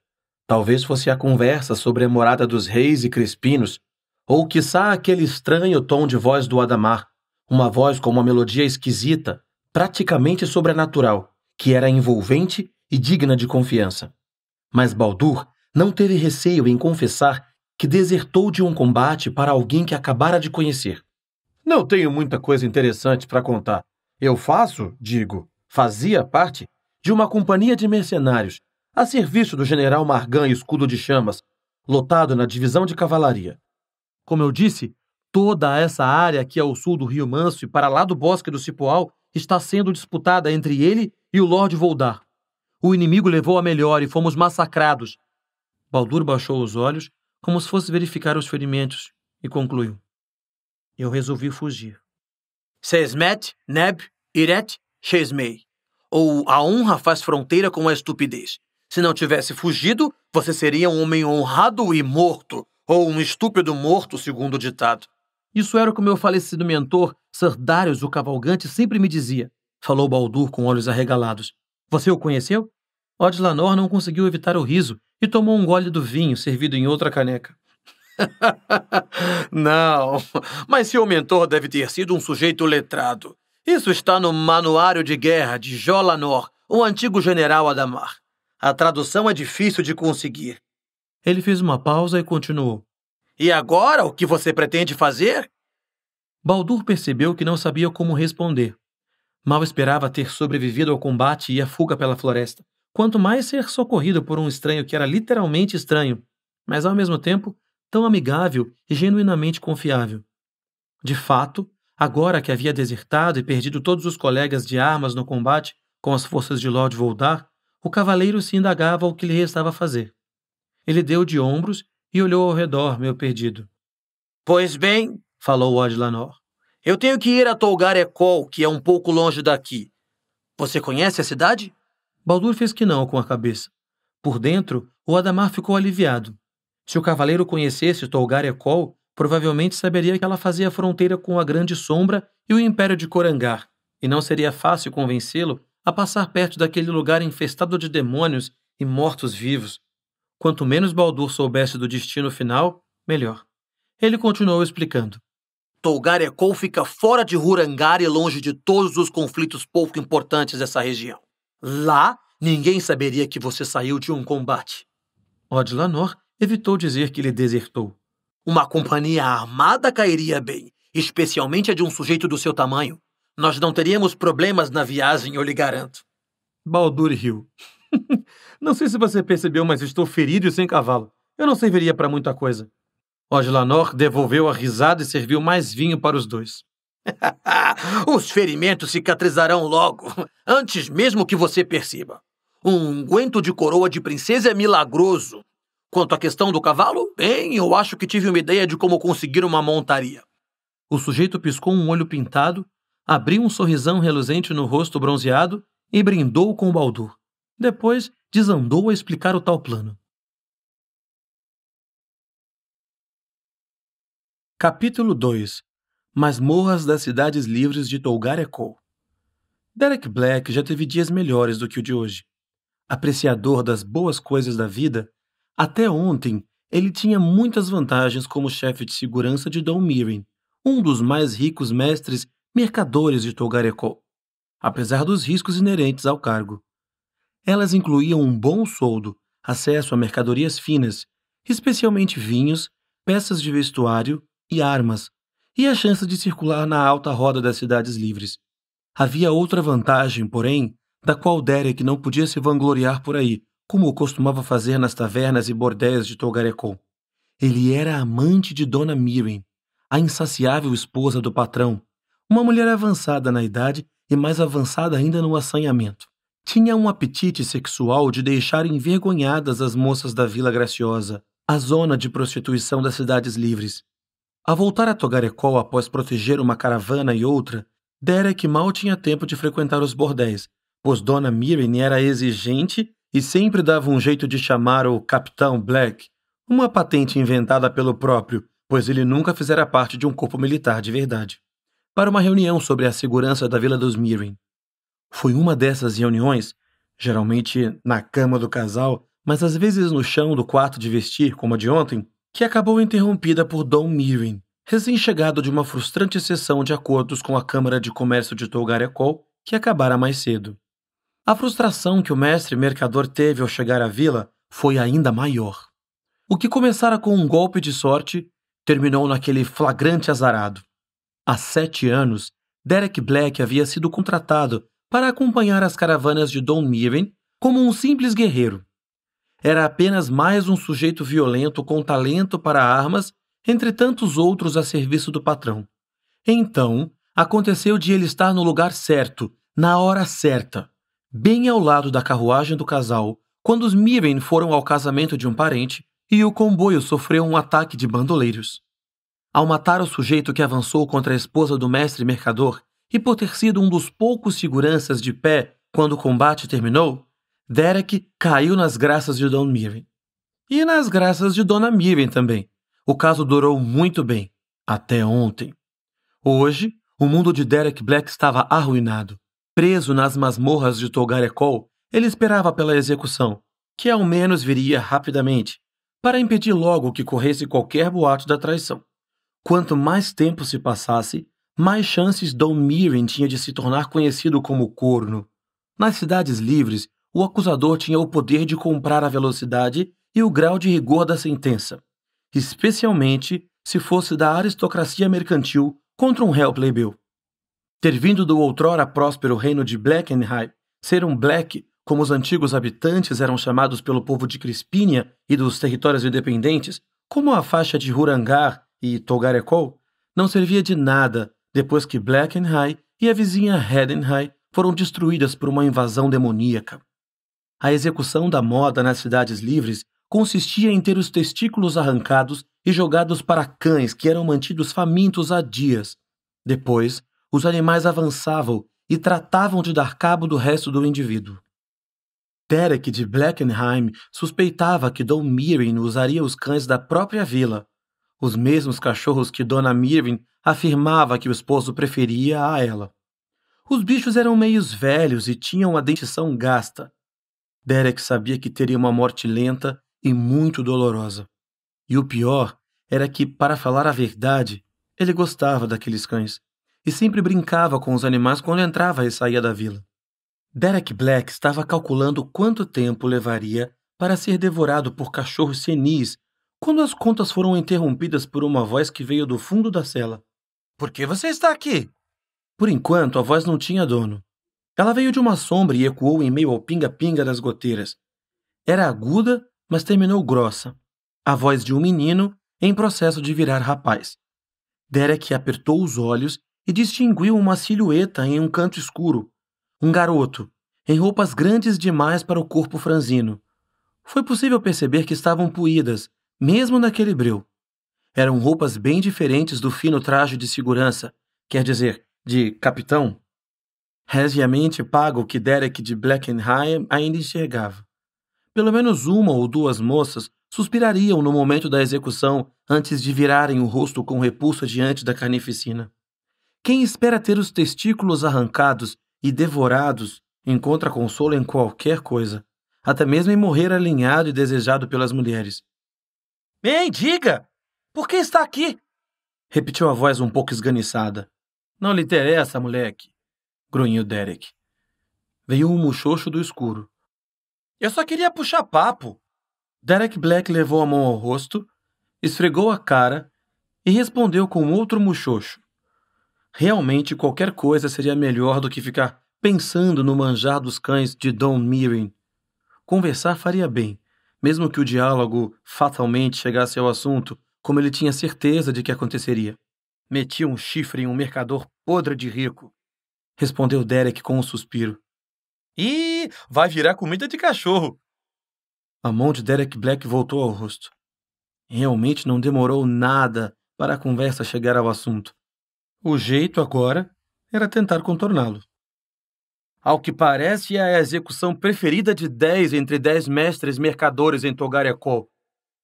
Talvez fosse a conversa sobre a morada dos reis e crispinos, ou quiçá aquele estranho tom de voz do Adamar, uma voz com uma melodia esquisita, praticamente sobrenatural que era envolvente e digna de confiança. Mas Baldur não teve receio em confessar que desertou de um combate para alguém que acabara de conhecer. Não tenho muita coisa interessante para contar. Eu faço, digo, fazia parte de uma companhia de mercenários a serviço do general Margan Escudo de Chamas, lotado na divisão de cavalaria. Como eu disse, toda essa área aqui ao sul do Rio Manso e para lá do Bosque do Cipoal está sendo disputada entre ele e o Lorde Voldar. O inimigo levou a melhor e fomos massacrados. Baldur baixou os olhos, como se fosse verificar os ferimentos, e concluiu. Eu resolvi fugir. Sesmet, Neb, Iret, Shesmei. Ou a honra faz fronteira com a estupidez. Se não tivesse fugido, você seria um homem honrado e morto, ou um estúpido morto, segundo o ditado. Isso era o que meu falecido mentor, Sir Darius, o cavalgante, sempre me dizia falou Baldur com olhos arregalados. Você o conheceu? Odlanor não conseguiu evitar o riso e tomou um gole do vinho servido em outra caneca. (laughs) não, mas seu mentor deve ter sido um sujeito letrado. Isso está no Manuário de Guerra de Jolanor, o antigo general Adamar. A tradução é difícil de conseguir. Ele fez uma pausa e continuou. E agora o que você pretende fazer? Baldur percebeu que não sabia como responder. Mal esperava ter sobrevivido ao combate e à fuga pela floresta, quanto mais ser socorrido por um estranho que era literalmente estranho, mas ao mesmo tempo tão amigável e genuinamente confiável. De fato, agora que havia desertado e perdido todos os colegas de armas no combate com as forças de Lord Voldar, o cavaleiro se indagava o que lhe restava fazer. Ele deu de ombros e olhou ao redor, meio perdido. Pois bem, falou Odlanor, eu tenho que ir a Ecol, que é um pouco longe daqui. Você conhece a cidade? Baldur fez que não com a cabeça. Por dentro, o Adamar ficou aliviado. Se o cavaleiro conhecesse Ecol, provavelmente saberia que ela fazia fronteira com a Grande Sombra e o Império de Corangar, e não seria fácil convencê-lo a passar perto daquele lugar infestado de demônios e mortos-vivos. Quanto menos Baldur soubesse do destino final, melhor. Ele continuou explicando. Tolgarekov fica fora de Rurangari e longe de todos os conflitos pouco importantes dessa região. Lá, ninguém saberia que você saiu de um combate. Odlanor evitou dizer que ele desertou. Uma companhia armada cairia bem, especialmente a de um sujeito do seu tamanho. Nós não teríamos problemas na viagem, eu lhe garanto. Baldur riu. (laughs) não sei se você percebeu, mas estou ferido e sem cavalo. Eu não serviria para muita coisa. Ojlanor devolveu a risada e serviu mais vinho para os dois. (laughs) os ferimentos cicatrizarão logo, antes mesmo que você perceba. Um unguento de coroa de princesa é milagroso. Quanto à questão do cavalo, bem, eu acho que tive uma ideia de como conseguir uma montaria. O sujeito piscou um olho pintado, abriu um sorrisão reluzente no rosto bronzeado e brindou com o baldur. Depois desandou a explicar o tal plano. Capítulo 2 Masmorras das Cidades Livres de Tolgar Derek Black já teve dias melhores do que o de hoje. Apreciador das boas coisas da vida, até ontem ele tinha muitas vantagens como chefe de segurança de Dom Mirren, um dos mais ricos mestres mercadores de Tolgar apesar dos riscos inerentes ao cargo. Elas incluíam um bom soldo, acesso a mercadorias finas, especialmente vinhos, peças de vestuário e armas, e a chance de circular na alta roda das cidades livres. Havia outra vantagem, porém, da qual Derek não podia se vangloriar por aí, como costumava fazer nas tavernas e bordéis de Togarecon. Ele era amante de Dona Miriam, a insaciável esposa do patrão, uma mulher avançada na idade e mais avançada ainda no assanhamento. Tinha um apetite sexual de deixar envergonhadas as moças da Vila Graciosa, a zona de prostituição das cidades livres. A voltar a Togarecol após proteger uma caravana e outra, Derek mal tinha tempo de frequentar os bordéis, pois Dona Mirren era exigente e sempre dava um jeito de chamar o Capitão Black, uma patente inventada pelo próprio, pois ele nunca fizera parte de um corpo militar de verdade, para uma reunião sobre a segurança da Vila dos Mirren. Foi uma dessas reuniões, geralmente na cama do casal, mas às vezes no chão do quarto de vestir, como a de ontem, que acabou interrompida por Don Mirren, recém-chegado de uma frustrante sessão de acordos com a Câmara de Comércio de Tougarecol, que acabara mais cedo. A frustração que o mestre mercador teve ao chegar à vila foi ainda maior. O que começara com um golpe de sorte terminou naquele flagrante azarado. Há sete anos, Derek Black havia sido contratado para acompanhar as caravanas de Don Mirren como um simples guerreiro era apenas mais um sujeito violento com talento para armas, entre tantos outros a serviço do patrão. Então, aconteceu de ele estar no lugar certo, na hora certa, bem ao lado da carruagem do casal, quando os Mirren foram ao casamento de um parente e o comboio sofreu um ataque de bandoleiros. Ao matar o sujeito que avançou contra a esposa do mestre mercador e por ter sido um dos poucos seguranças de pé quando o combate terminou, Derek caiu nas graças de Don Mirren. E nas graças de Dona Mirren também. O caso durou muito bem, até ontem. Hoje, o mundo de Derek Black estava arruinado. Preso nas masmorras de Togarekol, ele esperava pela execução, que ao menos viria rapidamente, para impedir logo que corresse qualquer boato da traição. Quanto mais tempo se passasse, mais chances Don Mirren tinha de se tornar conhecido como corno. Nas cidades livres, o acusador tinha o poder de comprar a velocidade e o grau de rigor da sentença, especialmente se fosse da aristocracia mercantil contra um réu plebeu. Ter vindo do outrora próspero reino de Blackenheim, ser um Black, como os antigos habitantes eram chamados pelo povo de Crispínia e dos territórios independentes, como a faixa de Hurangar e Togarekol, não servia de nada depois que Blackenheim e a vizinha Hedenheim foram destruídas por uma invasão demoníaca. A execução da moda nas cidades livres consistia em ter os testículos arrancados e jogados para cães que eram mantidos famintos há dias. Depois, os animais avançavam e tratavam de dar cabo do resto do indivíduo. Derek de Blackenheim suspeitava que Dom Mirren usaria os cães da própria vila, os mesmos cachorros que Dona Mirren afirmava que o esposo preferia a ela. Os bichos eram meios velhos e tinham a dentição gasta, Derek sabia que teria uma morte lenta e muito dolorosa. E o pior era que, para falar a verdade, ele gostava daqueles cães e sempre brincava com os animais quando entrava e saía da vila. Derek Black estava calculando quanto tempo levaria para ser devorado por cachorros senis quando as contas foram interrompidas por uma voz que veio do fundo da cela. Por que você está aqui? Por enquanto, a voz não tinha dono. Ela veio de uma sombra e ecoou em meio ao pinga-pinga das goteiras. Era aguda, mas terminou grossa. A voz de um menino em processo de virar rapaz. Derek apertou os olhos e distinguiu uma silhueta em um canto escuro. Um garoto, em roupas grandes demais para o corpo franzino. Foi possível perceber que estavam puídas, mesmo naquele breu. Eram roupas bem diferentes do fino traje de segurança, quer dizer, de capitão, Regiamente pago que Derek de Blackenheim ainda enxergava. Pelo menos uma ou duas moças suspirariam no momento da execução antes de virarem o rosto com repulsa diante da carnificina. Quem espera ter os testículos arrancados e devorados encontra consolo em qualquer coisa, até mesmo em morrer alinhado e desejado pelas mulheres. diga, Por que está aqui? repetiu a voz um pouco esganiçada. Não lhe interessa, moleque grunhiu Derek. Veio um muxoxo do escuro. Eu só queria puxar papo. Derek Black levou a mão ao rosto, esfregou a cara e respondeu com outro muxoxo. Realmente qualquer coisa seria melhor do que ficar pensando no manjar dos cães de Don Mirren. Conversar faria bem, mesmo que o diálogo fatalmente chegasse ao assunto, como ele tinha certeza de que aconteceria. Metia um chifre em um mercador podre de rico respondeu Derek com um suspiro. Ih, vai virar comida de cachorro. A mão de Derek Black voltou ao rosto. Realmente não demorou nada para a conversa chegar ao assunto. O jeito agora era tentar contorná-lo. Ao que parece, é a execução preferida de dez entre dez mestres mercadores em Togarekol.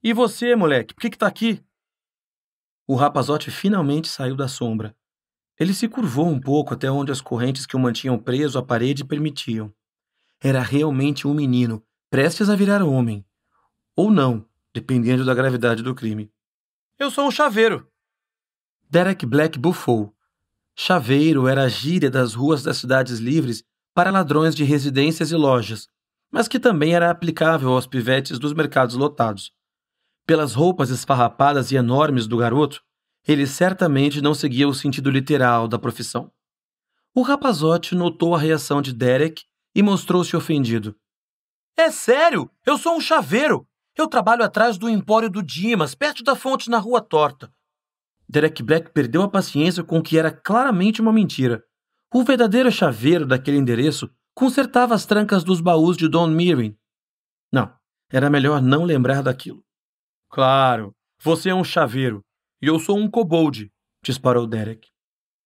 E você, moleque, por que, que tá aqui? O rapazote finalmente saiu da sombra. Ele se curvou um pouco até onde as correntes que o mantinham preso à parede permitiam. Era realmente um menino, prestes a virar homem. Ou não, dependendo da gravidade do crime. Eu sou um chaveiro. Derek Black bufou. Chaveiro era a gíria das ruas das cidades livres para ladrões de residências e lojas, mas que também era aplicável aos pivetes dos mercados lotados. Pelas roupas esfarrapadas e enormes do garoto, ele certamente não seguia o sentido literal da profissão. O rapazote notou a reação de Derek e mostrou-se ofendido. É sério! Eu sou um chaveiro! Eu trabalho atrás do empório do Dimas, perto da fonte na Rua Torta. Derek Black perdeu a paciência com o que era claramente uma mentira. O verdadeiro chaveiro daquele endereço consertava as trancas dos baús de Don Mirren. Não, era melhor não lembrar daquilo. Claro, você é um chaveiro. E eu sou um kobold, disparou Derek.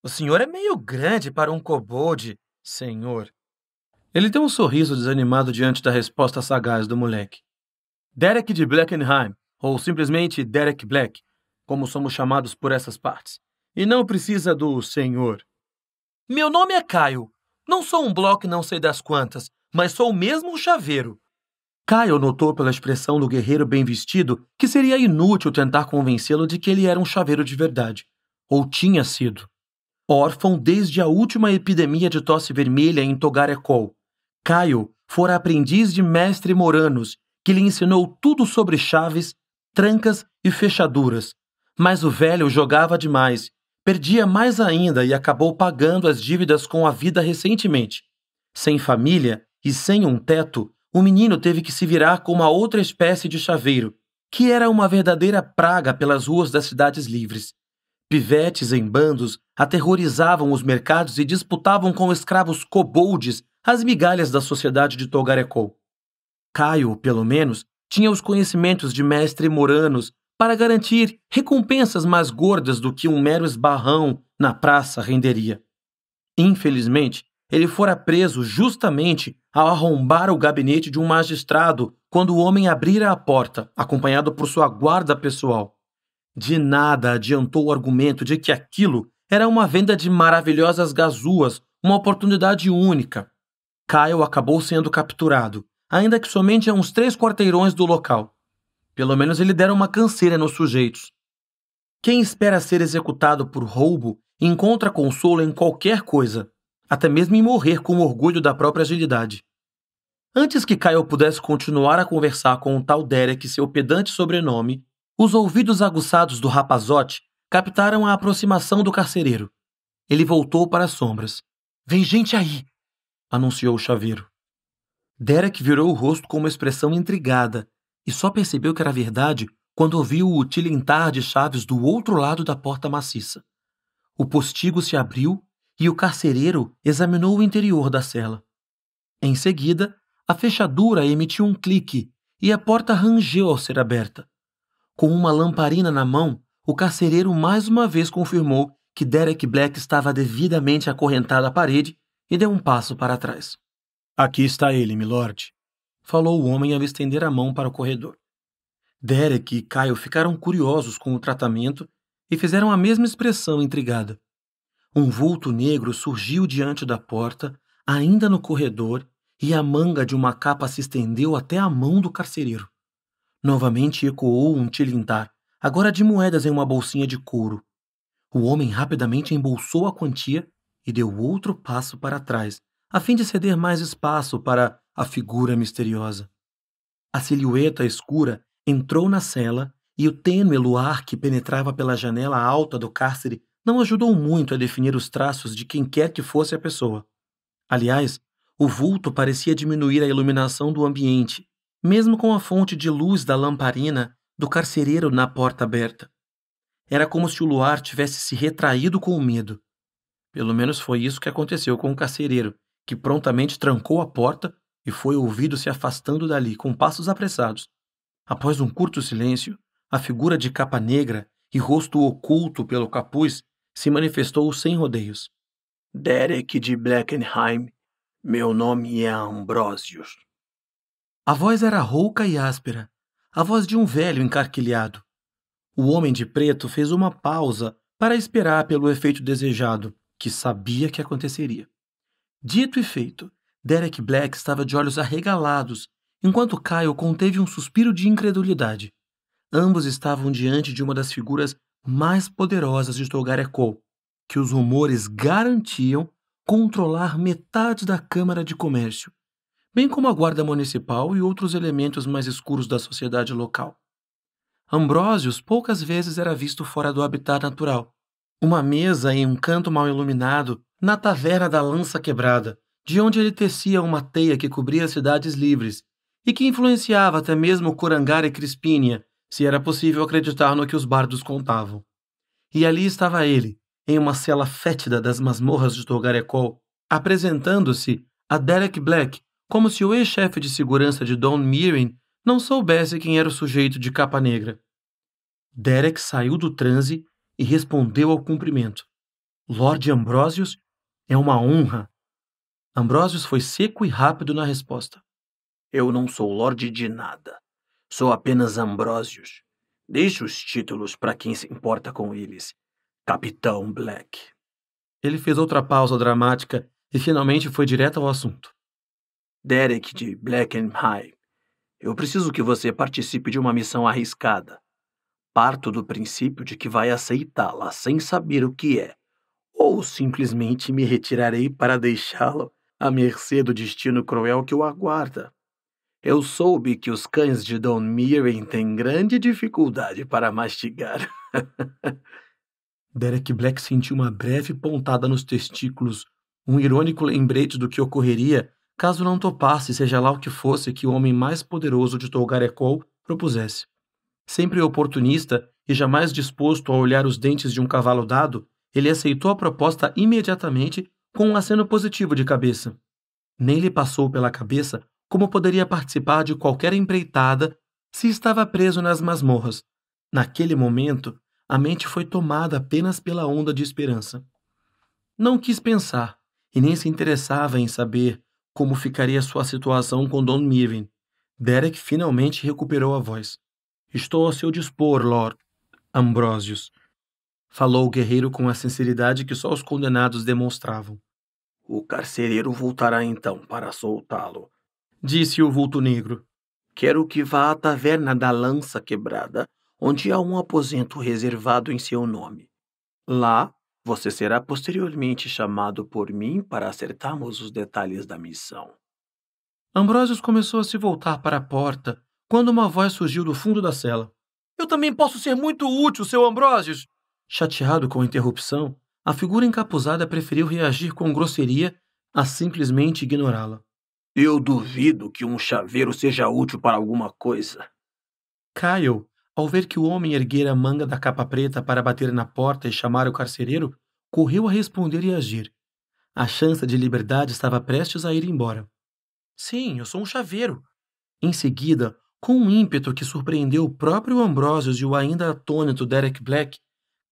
O senhor é meio grande para um kobold, senhor. Ele deu um sorriso desanimado diante da resposta sagaz do moleque. Derek de Blackenheim, ou simplesmente Derek Black, como somos chamados por essas partes. E não precisa do senhor. Meu nome é Caio. Não sou um bloco não sei das quantas, mas sou mesmo um chaveiro. Caio notou pela expressão do guerreiro bem vestido que seria inútil tentar convencê-lo de que ele era um chaveiro de verdade. Ou tinha sido. Órfão desde a última epidemia de tosse vermelha em Togarecol. Caio fora aprendiz de mestre Moranos, que lhe ensinou tudo sobre chaves, trancas e fechaduras. Mas o velho jogava demais, perdia mais ainda e acabou pagando as dívidas com a vida recentemente. Sem família e sem um teto, o menino teve que se virar com uma outra espécie de chaveiro, que era uma verdadeira praga pelas ruas das cidades livres. Pivetes em bandos aterrorizavam os mercados e disputavam com escravos coboldes as migalhas da sociedade de Togarecou. Caio, pelo menos, tinha os conhecimentos de mestre Moranos para garantir recompensas mais gordas do que um mero esbarrão na praça renderia. Infelizmente, ele fora preso justamente ao arrombar o gabinete de um magistrado quando o homem abrira a porta, acompanhado por sua guarda pessoal. De nada adiantou o argumento de que aquilo era uma venda de maravilhosas gazuas, uma oportunidade única. Kyle acabou sendo capturado, ainda que somente a uns três quarteirões do local. Pelo menos ele dera uma canseira nos sujeitos. Quem espera ser executado por roubo encontra consolo em qualquer coisa, até mesmo em morrer com orgulho da própria agilidade. Antes que Kyle pudesse continuar a conversar com o tal Derek, seu pedante sobrenome, os ouvidos aguçados do rapazote captaram a aproximação do carcereiro. Ele voltou para as sombras. Vem gente aí! anunciou o chaveiro. Derek virou o rosto com uma expressão intrigada e só percebeu que era verdade quando ouviu o tilintar de chaves do outro lado da porta maciça. O postigo se abriu e o carcereiro examinou o interior da cela. Em seguida, a fechadura emitiu um clique e a porta rangeu ao ser aberta. Com uma lamparina na mão, o carcereiro mais uma vez confirmou que Derek Black estava devidamente acorrentado à parede e deu um passo para trás. Aqui está ele, milord, falou o homem ao estender a mão para o corredor. Derek e Caio ficaram curiosos com o tratamento e fizeram a mesma expressão intrigada. Um vulto negro surgiu diante da porta, ainda no corredor, e a manga de uma capa se estendeu até a mão do carcereiro. Novamente ecoou um tilintar, agora de moedas em uma bolsinha de couro. O homem rapidamente embolsou a quantia e deu outro passo para trás, a fim de ceder mais espaço para a figura misteriosa. A silhueta escura entrou na cela e o tênue luar que penetrava pela janela alta do cárcere não ajudou muito a definir os traços de quem quer que fosse a pessoa. Aliás, o vulto parecia diminuir a iluminação do ambiente, mesmo com a fonte de luz da lamparina do carcereiro na porta aberta. Era como se o luar tivesse se retraído com o medo. Pelo menos foi isso que aconteceu com o carcereiro, que prontamente trancou a porta e foi ouvido se afastando dali com passos apressados. Após um curto silêncio, a figura de capa negra e rosto oculto pelo capuz se manifestou sem rodeios. Derek de Blackenheim, meu nome é Ambrosius. A voz era rouca e áspera, a voz de um velho encarquilhado. O homem de preto fez uma pausa para esperar pelo efeito desejado, que sabia que aconteceria. Dito e feito, Derek Black estava de olhos arregalados, enquanto Caio conteve um suspiro de incredulidade. Ambos estavam diante de uma das figuras mais poderosas de Togarekov, que os rumores garantiam controlar metade da Câmara de Comércio, bem como a Guarda Municipal e outros elementos mais escuros da sociedade local. Ambrósios poucas vezes era visto fora do habitat natural. Uma mesa em um canto mal iluminado, na taverna da Lança Quebrada, de onde ele tecia uma teia que cobria as cidades livres e que influenciava até mesmo Corangara e Crispínia, se era possível acreditar no que os bardos contavam. E ali estava ele, em uma cela fétida das masmorras de Togarecol, apresentando-se a Derek Black como se o ex-chefe de segurança de Don Mirren não soubesse quem era o sujeito de capa negra. Derek saiu do transe e respondeu ao cumprimento. Lord Ambrosius, é uma honra. Ambrosius foi seco e rápido na resposta. Eu não sou Lorde de nada. Sou apenas Ambrósios. Deixe os títulos para quem se importa com eles. Capitão Black. Ele fez outra pausa dramática e finalmente foi direto ao assunto. Derek de High. Eu preciso que você participe de uma missão arriscada. Parto do princípio de que vai aceitá-la sem saber o que é, ou simplesmente me retirarei para deixá-lo à mercê do destino cruel que o aguarda. Eu soube que os cães de Don Mirren têm grande dificuldade para mastigar. (laughs) Derek Black sentiu uma breve pontada nos testículos, um irônico lembrete do que ocorreria caso não topasse, seja lá o que fosse que o homem mais poderoso de Tolgarekol propusesse. Sempre oportunista e jamais disposto a olhar os dentes de um cavalo dado, ele aceitou a proposta imediatamente com um aceno positivo de cabeça. Nem lhe passou pela cabeça como poderia participar de qualquer empreitada se estava preso nas masmorras. Naquele momento, a mente foi tomada apenas pela onda de esperança. Não quis pensar e nem se interessava em saber como ficaria sua situação com Don Mirvin. Derek finalmente recuperou a voz. Estou a seu dispor, Lord Ambrosius, falou o guerreiro com a sinceridade que só os condenados demonstravam. O carcereiro voltará então para soltá-lo disse o vulto negro. Quero que vá à taverna da Lança Quebrada, onde há um aposento reservado em seu nome. Lá, você será posteriormente chamado por mim para acertarmos os detalhes da missão. Ambrosius começou a se voltar para a porta quando uma voz surgiu do fundo da cela. Eu também posso ser muito útil, seu Ambrosius! Chateado com a interrupção, a figura encapuzada preferiu reagir com grosseria a simplesmente ignorá-la. Eu duvido que um chaveiro seja útil para alguma coisa. Kyle, ao ver que o homem erguera a manga da capa preta para bater na porta e chamar o carcereiro, correu a responder e agir. A chance de liberdade estava prestes a ir embora. Sim, eu sou um chaveiro. Em seguida, com um ímpeto que surpreendeu o próprio Ambrosius e o ainda atônito Derek Black,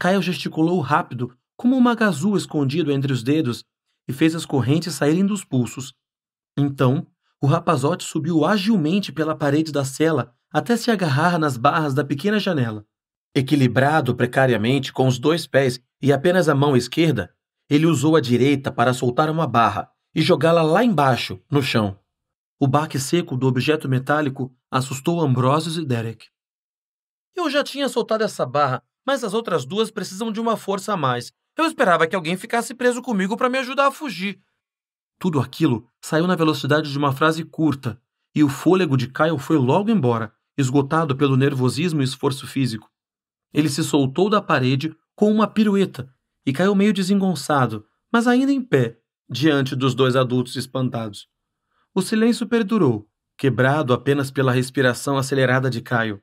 Kyle gesticulou rápido, como um magazu escondido entre os dedos, e fez as correntes saírem dos pulsos. Então, o rapazote subiu agilmente pela parede da cela até se agarrar nas barras da pequena janela. Equilibrado precariamente com os dois pés e apenas a mão esquerda, ele usou a direita para soltar uma barra e jogá-la lá embaixo, no chão. O baque seco do objeto metálico assustou Ambrosius e Derek. Eu já tinha soltado essa barra, mas as outras duas precisam de uma força a mais. Eu esperava que alguém ficasse preso comigo para me ajudar a fugir, tudo aquilo saiu na velocidade de uma frase curta, e o fôlego de Kyle foi logo embora, esgotado pelo nervosismo e esforço físico. Ele se soltou da parede com uma pirueta e caiu meio desengonçado, mas ainda em pé, diante dos dois adultos espantados. O silêncio perdurou, quebrado apenas pela respiração acelerada de Caio.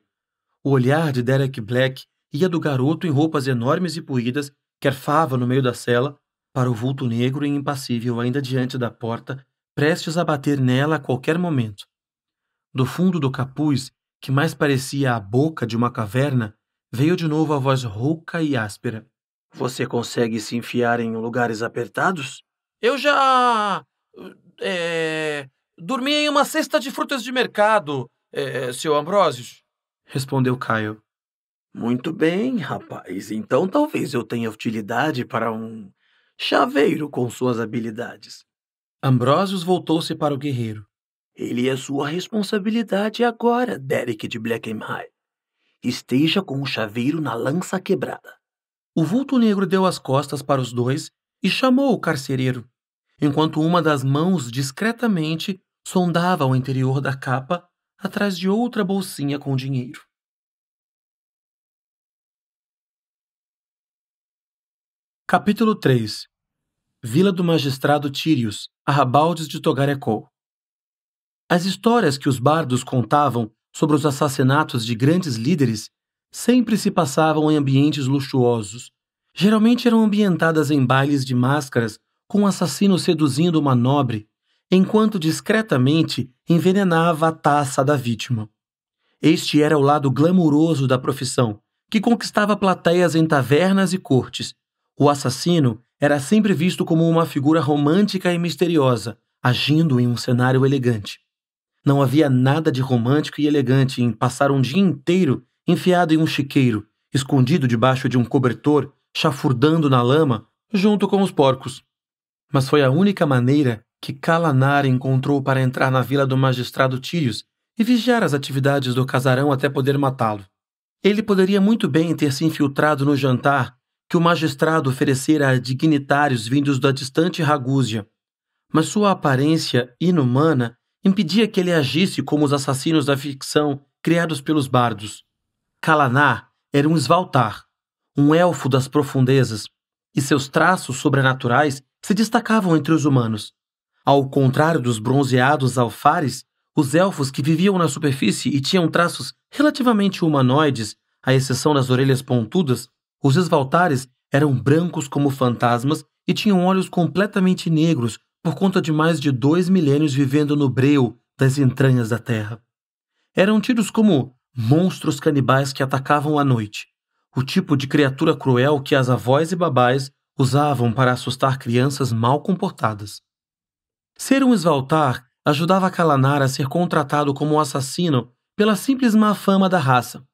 O olhar de Derek Black ia do garoto em roupas enormes e poídas que arfava no meio da cela para o vulto negro e impassível ainda diante da porta, prestes a bater nela a qualquer momento. Do fundo do capuz, que mais parecia a boca de uma caverna, veio de novo a voz rouca e áspera. Você consegue se enfiar em lugares apertados? Eu já. É, dormi em uma cesta de frutas de mercado, é, seu Ambrósios, respondeu Caio. Muito bem, rapaz. Então talvez eu tenha utilidade para um chaveiro com suas habilidades. Ambrosius voltou-se para o guerreiro. Ele é sua responsabilidade agora, Derek de Blackenhai. Esteja com o chaveiro na lança quebrada. O vulto negro deu as costas para os dois e chamou o carcereiro, enquanto uma das mãos discretamente sondava o interior da capa atrás de outra bolsinha com dinheiro. Capítulo 3 vila do magistrado Tírios, Arrabaldes de Togarecol. As histórias que os bardos contavam sobre os assassinatos de grandes líderes sempre se passavam em ambientes luxuosos. Geralmente eram ambientadas em bailes de máscaras com o um assassino seduzindo uma nobre, enquanto discretamente envenenava a taça da vítima. Este era o lado glamouroso da profissão, que conquistava plateias em tavernas e cortes. O assassino era sempre visto como uma figura romântica e misteriosa, agindo em um cenário elegante. Não havia nada de romântico e elegante em passar um dia inteiro enfiado em um chiqueiro, escondido debaixo de um cobertor, chafurdando na lama, junto com os porcos. Mas foi a única maneira que Calanar encontrou para entrar na vila do magistrado Tírios e vigiar as atividades do casarão até poder matá-lo. Ele poderia muito bem ter se infiltrado no jantar que o magistrado oferecera a dignitários vindos da distante Ragúzia, mas sua aparência inumana impedia que ele agisse como os assassinos da ficção criados pelos bardos. Calaná era um esvaltar, um elfo das profundezas, e seus traços sobrenaturais se destacavam entre os humanos. Ao contrário dos bronzeados alfares, os elfos que viviam na superfície e tinham traços relativamente humanoides, à exceção das orelhas pontudas, os esvaltares eram brancos como fantasmas e tinham olhos completamente negros por conta de mais de dois milênios vivendo no breu das entranhas da terra. Eram tidos como monstros canibais que atacavam à noite, o tipo de criatura cruel que as avós e babás usavam para assustar crianças mal comportadas. Ser um esvaltar ajudava Kalanar a ser contratado como assassino pela simples má fama da raça.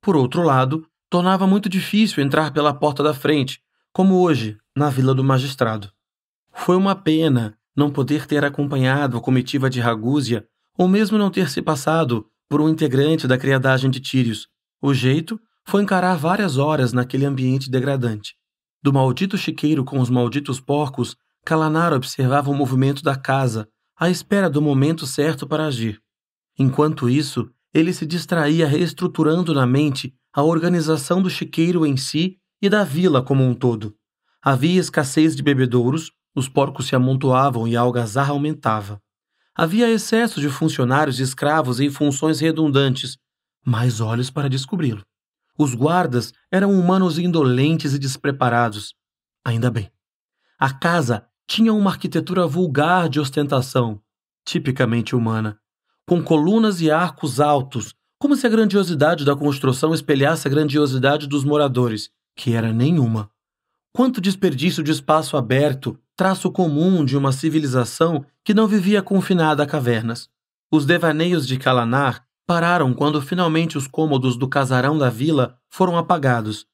Por outro lado, tornava muito difícil entrar pela porta da frente, como hoje, na Vila do Magistrado. Foi uma pena não poder ter acompanhado a comitiva de Ragúzia, ou mesmo não ter se passado por um integrante da criadagem de Tírios. O jeito foi encarar várias horas naquele ambiente degradante. Do maldito chiqueiro com os malditos porcos, Calanar observava o movimento da casa, à espera do momento certo para agir. Enquanto isso, ele se distraía reestruturando na mente a organização do chiqueiro em si e da vila como um todo. Havia escassez de bebedouros, os porcos se amontoavam e a algazarra aumentava. Havia excesso de funcionários e escravos em funções redundantes, mais olhos para descobri-lo. Os guardas eram humanos indolentes e despreparados. Ainda bem. A casa tinha uma arquitetura vulgar de ostentação, tipicamente humana, com colunas e arcos altos, como se a grandiosidade da construção espelhasse a grandiosidade dos moradores, que era nenhuma. Quanto desperdício de espaço aberto, traço comum de uma civilização que não vivia confinada a cavernas. Os devaneios de Calanar pararam quando finalmente os cômodos do casarão da vila foram apagados.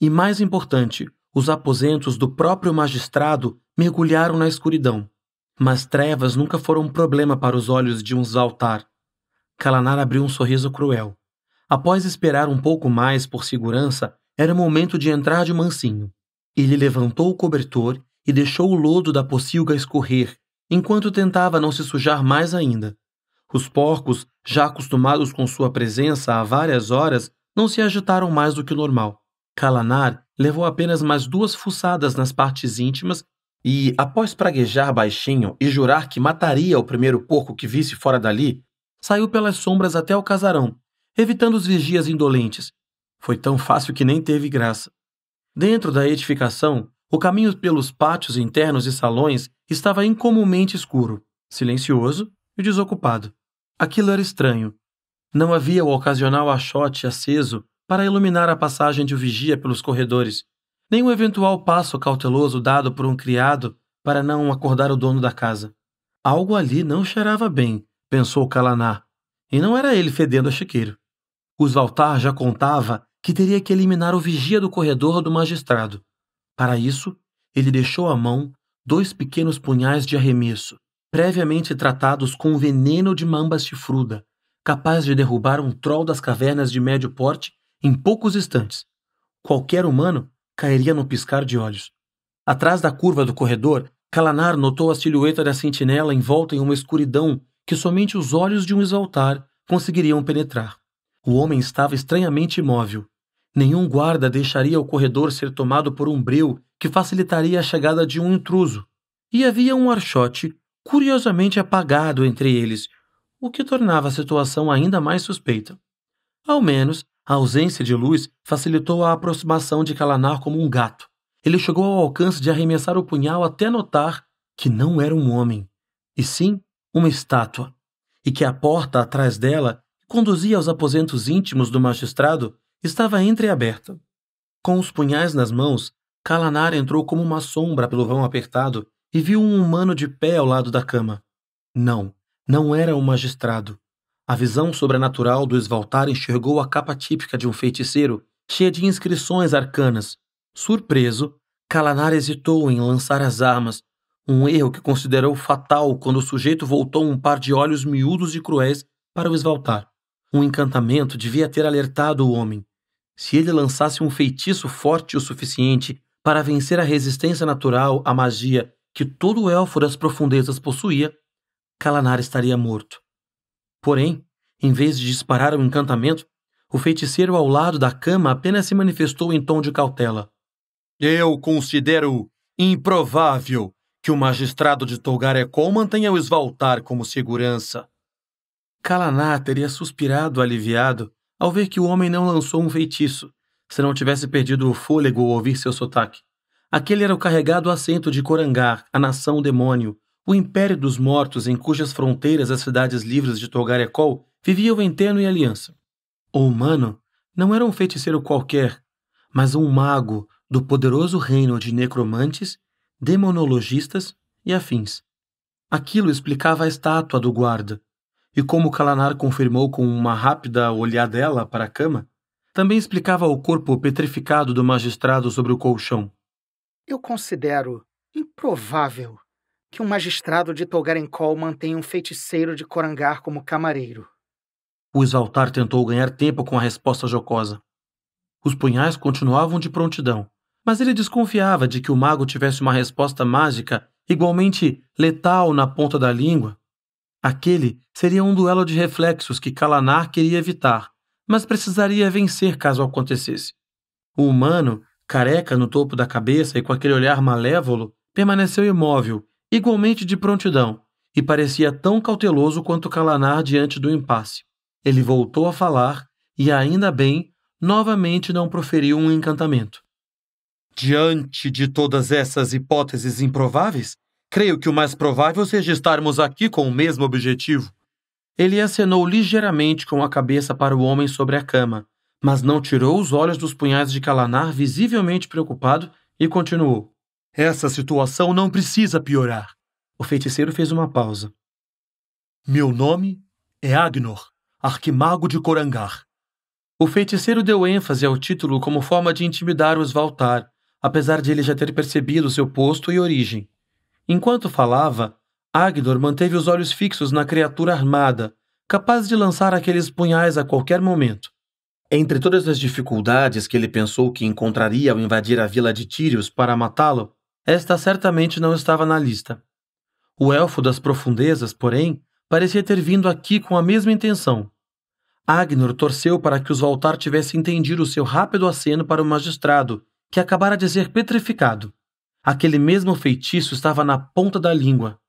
E mais importante, os aposentos do próprio magistrado mergulharam na escuridão. Mas trevas nunca foram um problema para os olhos de um Zaltar Calanar abriu um sorriso cruel. Após esperar um pouco mais por segurança, era momento de entrar de mansinho. Ele levantou o cobertor e deixou o lodo da pocilga escorrer, enquanto tentava não se sujar mais ainda. Os porcos, já acostumados com sua presença há várias horas, não se agitaram mais do que o normal. Calanar levou apenas mais duas fuçadas nas partes íntimas e, após praguejar baixinho e jurar que mataria o primeiro porco que visse fora dali, saiu pelas sombras até o casarão, evitando os vigias indolentes. Foi tão fácil que nem teve graça. Dentro da edificação, o caminho pelos pátios internos e salões estava incomumente escuro, silencioso e desocupado. Aquilo era estranho. Não havia o ocasional achote aceso para iluminar a passagem de um vigia pelos corredores, nem o um eventual passo cauteloso dado por um criado para não acordar o dono da casa. Algo ali não cheirava bem, pensou Calaná, e não era ele fedendo a chiqueiro. Os Valtar já contava que teria que eliminar o vigia do corredor do magistrado. Para isso, ele deixou à mão dois pequenos punhais de arremesso, previamente tratados com veneno de mamba chifruda, capaz de derrubar um troll das cavernas de médio porte em poucos instantes. Qualquer humano cairia no piscar de olhos. Atrás da curva do corredor, Calanar notou a silhueta da sentinela envolta em uma escuridão que somente os olhos de um exaltar conseguiriam penetrar. O homem estava estranhamente imóvel. Nenhum guarda deixaria o corredor ser tomado por um breu que facilitaria a chegada de um intruso. E havia um archote curiosamente apagado entre eles, o que tornava a situação ainda mais suspeita. Ao menos, a ausência de luz facilitou a aproximação de Calanar como um gato. Ele chegou ao alcance de arremessar o punhal até notar que não era um homem, e sim uma estátua, e que a porta atrás dela, que conduzia aos aposentos íntimos do magistrado, estava entreaberta. Com os punhais nas mãos, Calanar entrou como uma sombra pelo vão apertado e viu um humano de pé ao lado da cama. Não, não era o um magistrado. A visão sobrenatural do esvaltar enxergou a capa típica de um feiticeiro, cheia de inscrições arcanas. Surpreso, Calanar hesitou em lançar as armas, um erro que considerou fatal quando o sujeito voltou um par de olhos miúdos e cruéis para o esvaltar. Um encantamento devia ter alertado o homem. Se ele lançasse um feitiço forte o suficiente para vencer a resistência natural à magia que todo elfo das profundezas possuía, Calanar estaria morto. Porém, em vez de disparar o um encantamento, o feiticeiro ao lado da cama apenas se manifestou em tom de cautela. Eu considero improvável que o magistrado de Tolgarecon mantenha o esvaltar como segurança. Kalaná teria suspirado aliviado ao ver que o homem não lançou um feitiço, se não tivesse perdido o fôlego ao ouvir seu sotaque. Aquele era o carregado assento de Corangar, a nação demônio, o império dos mortos em cujas fronteiras as cidades livres de Tolgarecol viviam em terno e Aliança. O humano não era um feiticeiro qualquer, mas um mago do poderoso reino de necromantes demonologistas e afins. Aquilo explicava a estátua do guarda, e como Calanar confirmou com uma rápida olhadela para a cama, também explicava o corpo petrificado do magistrado sobre o colchão. Eu considero improvável que um magistrado de Togarenkol mantenha um feiticeiro de Corangar como camareiro. O exaltar tentou ganhar tempo com a resposta jocosa. Os punhais continuavam de prontidão, mas ele desconfiava de que o mago tivesse uma resposta mágica igualmente letal na ponta da língua. Aquele seria um duelo de reflexos que Kalanar queria evitar, mas precisaria vencer caso acontecesse. O humano, careca no topo da cabeça e com aquele olhar malévolo, permaneceu imóvel, igualmente de prontidão, e parecia tão cauteloso quanto Kalanar diante do impasse. Ele voltou a falar e, ainda bem, novamente não proferiu um encantamento. Diante de todas essas hipóteses improváveis, creio que o mais provável seja estarmos aqui com o mesmo objetivo. Ele acenou ligeiramente com a cabeça para o homem sobre a cama, mas não tirou os olhos dos punhais de Calanar, visivelmente preocupado, e continuou: Essa situação não precisa piorar. O feiticeiro fez uma pausa. Meu nome é Agnor, arquimago de Corangar. O feiticeiro deu ênfase ao título como forma de intimidar os Valtar, apesar de ele já ter percebido seu posto e origem. Enquanto falava, Agdor manteve os olhos fixos na criatura armada, capaz de lançar aqueles punhais a qualquer momento. Entre todas as dificuldades que ele pensou que encontraria ao invadir a vila de Tírios para matá-lo, esta certamente não estava na lista. O elfo das profundezas, porém, parecia ter vindo aqui com a mesma intenção. Agnor torceu para que os Voltar tivessem entendido o seu rápido aceno para o magistrado que acabara de ser petrificado. Aquele mesmo feitiço estava na ponta da língua.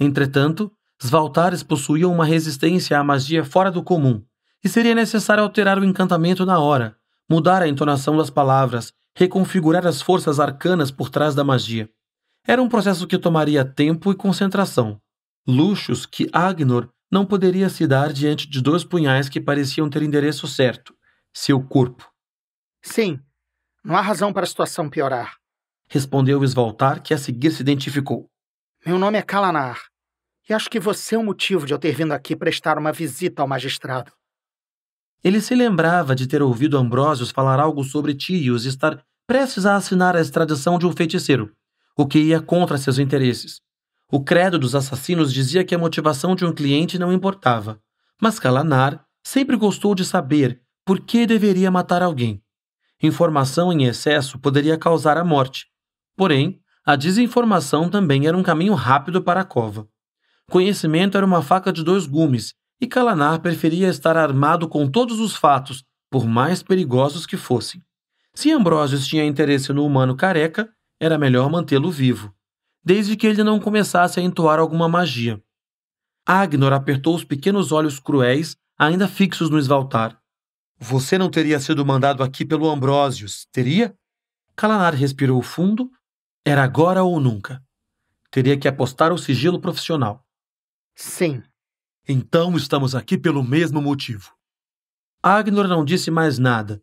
Entretanto, os Svaltares possuíam uma resistência à magia fora do comum, e seria necessário alterar o encantamento na hora, mudar a entonação das palavras, reconfigurar as forças arcanas por trás da magia. Era um processo que tomaria tempo e concentração, luxos que Agnor não poderia se dar diante de dois punhais que pareciam ter endereço certo, seu corpo. Sim, não há razão para a situação piorar. Respondeu Svaltar, que a seguir se identificou. Meu nome é Kalanar. E acho que você é o motivo de eu ter vindo aqui prestar uma visita ao magistrado. Ele se lembrava de ter ouvido Ambrósios falar algo sobre Tios e estar prestes a assinar a extradição de um feiticeiro, o que ia contra seus interesses. O credo dos assassinos dizia que a motivação de um cliente não importava, mas Kalanar sempre gostou de saber por que deveria matar alguém informação em excesso poderia causar a morte. Porém, a desinformação também era um caminho rápido para a cova. Conhecimento era uma faca de dois gumes, e Kalanar preferia estar armado com todos os fatos, por mais perigosos que fossem. Se Ambrosius tinha interesse no humano careca, era melhor mantê-lo vivo, desde que ele não começasse a entoar alguma magia. Agnor apertou os pequenos olhos cruéis, ainda fixos no esvaltar. Você não teria sido mandado aqui pelo Ambrósios, teria? Calanar respirou fundo. Era agora ou nunca. Teria que apostar o sigilo profissional. Sim. Então estamos aqui pelo mesmo motivo. Agnor não disse mais nada.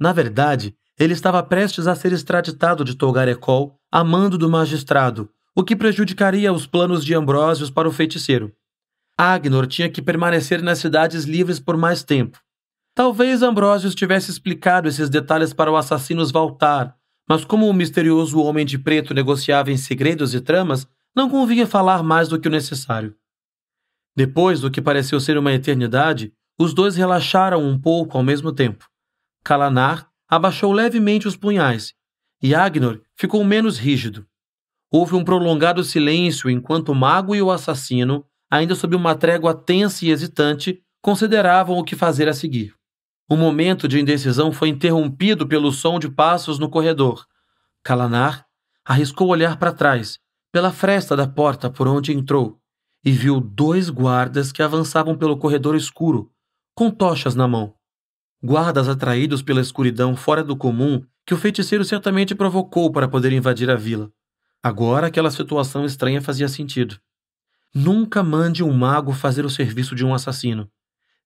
Na verdade, ele estava prestes a ser extraditado de Tolgarecol a mando do magistrado, o que prejudicaria os planos de Ambrósios para o feiticeiro. Agnor tinha que permanecer nas cidades livres por mais tempo. Talvez Ambrosius tivesse explicado esses detalhes para o assassino voltar, mas como o misterioso homem de preto negociava em segredos e tramas, não convinha falar mais do que o necessário. Depois do que pareceu ser uma eternidade, os dois relaxaram um pouco ao mesmo tempo. Kalanar abaixou levemente os punhais e Agnor ficou menos rígido. Houve um prolongado silêncio enquanto o mago e o assassino, ainda sob uma trégua tensa e hesitante, consideravam o que fazer a seguir. O momento de indecisão foi interrompido pelo som de passos no corredor. Calanar arriscou olhar para trás, pela fresta da porta por onde entrou, e viu dois guardas que avançavam pelo corredor escuro, com tochas na mão. Guardas atraídos pela escuridão fora do comum que o feiticeiro certamente provocou para poder invadir a vila. Agora aquela situação estranha fazia sentido. Nunca mande um mago fazer o serviço de um assassino.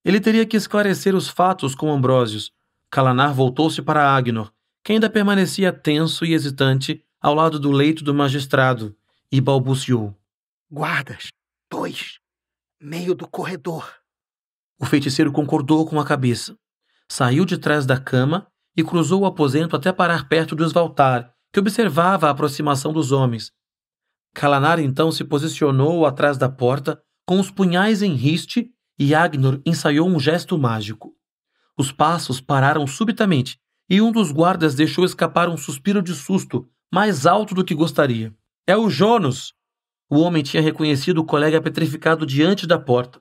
Ele teria que esclarecer os fatos com Ambrósios. Calanar voltou-se para Agnor, que ainda permanecia tenso e hesitante ao lado do leito do magistrado, e balbuciou: Guardas, dois, meio do corredor. O feiticeiro concordou com a cabeça. Saiu de trás da cama e cruzou o aposento até parar perto do esvaltar, que observava a aproximação dos homens. Calanar então se posicionou atrás da porta, com os punhais em riste e Agnor ensaiou um gesto mágico. Os passos pararam subitamente e um dos guardas deixou escapar um suspiro de susto, mais alto do que gostaria. É o Jonas! O homem tinha reconhecido o colega petrificado diante da porta.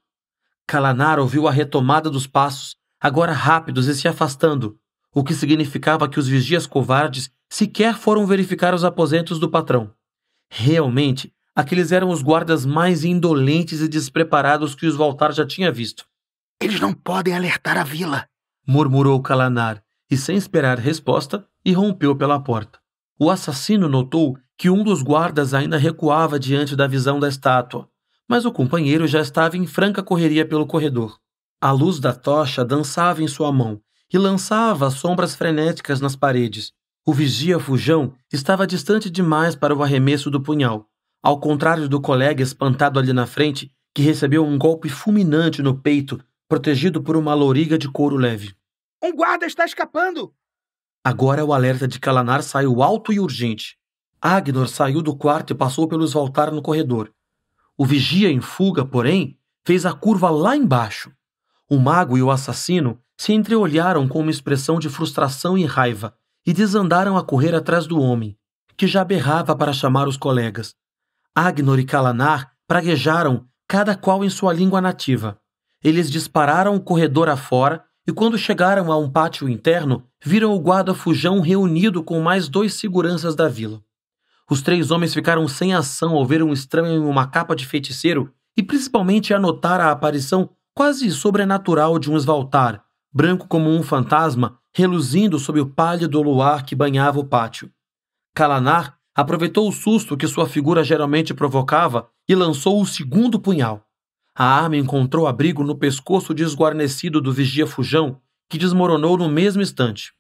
Kalanar ouviu a retomada dos passos, agora rápidos e se afastando, o que significava que os vigias covardes sequer foram verificar os aposentos do patrão. Realmente, Aqueles eram os guardas mais indolentes e despreparados que os Valtar já tinha visto. Eles não podem alertar a vila, murmurou Calanar, e sem esperar resposta, irrompeu pela porta. O assassino notou que um dos guardas ainda recuava diante da visão da estátua, mas o companheiro já estava em franca correria pelo corredor. A luz da tocha dançava em sua mão e lançava sombras frenéticas nas paredes. O vigia fujão estava distante demais para o arremesso do punhal, ao contrário do colega espantado ali na frente, que recebeu um golpe fulminante no peito, protegido por uma louriga de couro leve. Um guarda está escapando! Agora o alerta de Calanar saiu alto e urgente. Agnor saiu do quarto e passou pelos voltar no corredor. O vigia em fuga, porém, fez a curva lá embaixo. O mago e o assassino se entreolharam com uma expressão de frustração e raiva e desandaram a correr atrás do homem, que já berrava para chamar os colegas. Agnor e Calanar praguejaram, cada qual em sua língua nativa. Eles dispararam o corredor afora e, quando chegaram a um pátio interno, viram o guarda-fujão reunido com mais dois seguranças da vila. Os três homens ficaram sem ação ao ver um estranho em uma capa de feiticeiro e principalmente a notar a aparição quase sobrenatural de um esvaltar, branco como um fantasma, reluzindo sob o pálido luar que banhava o pátio. Calanar aproveitou o susto que sua figura geralmente provocava e lançou o segundo punhal. A arma encontrou abrigo no pescoço desguarnecido do vigia Fujão, que desmoronou no mesmo instante.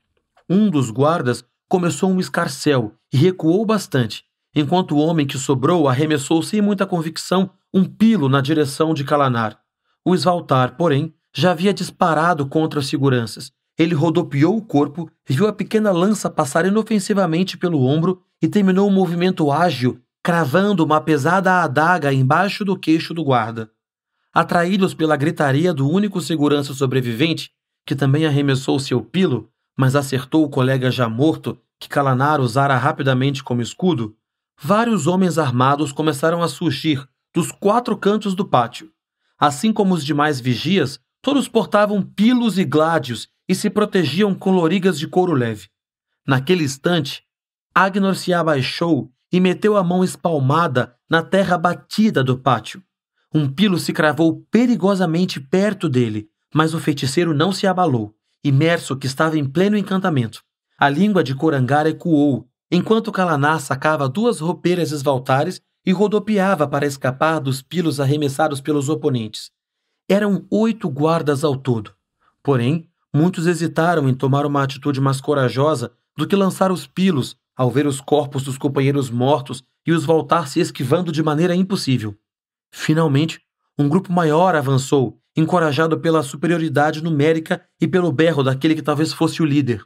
Um dos guardas começou um escarcel e recuou bastante, enquanto o homem que sobrou arremessou sem muita convicção um pilo na direção de Calanar. O esvaltar, porém, já havia disparado contra as seguranças ele rodopiou o corpo, viu a pequena lança passar inofensivamente pelo ombro e terminou o um movimento ágil, cravando uma pesada adaga embaixo do queixo do guarda. Atraídos pela gritaria do único segurança sobrevivente, que também arremessou seu pilo, mas acertou o colega já morto, que Calanar usara rapidamente como escudo, vários homens armados começaram a surgir dos quatro cantos do pátio. Assim como os demais vigias, todos portavam pilos e gládios e se protegiam com lorigas de couro leve. Naquele instante, Agnor se abaixou e meteu a mão espalmada na terra batida do pátio. Um pilo se cravou perigosamente perto dele, mas o feiticeiro não se abalou, imerso que estava em pleno encantamento. A língua de Corangar ecoou, enquanto Calaná sacava duas roupeiras esvaltares e rodopiava para escapar dos pilos arremessados pelos oponentes. Eram oito guardas ao todo. Porém, muitos hesitaram em tomar uma atitude mais corajosa do que lançar os pilos ao ver os corpos dos companheiros mortos e os voltar se esquivando de maneira impossível. Finalmente, um grupo maior avançou, encorajado pela superioridade numérica e pelo berro daquele que talvez fosse o líder.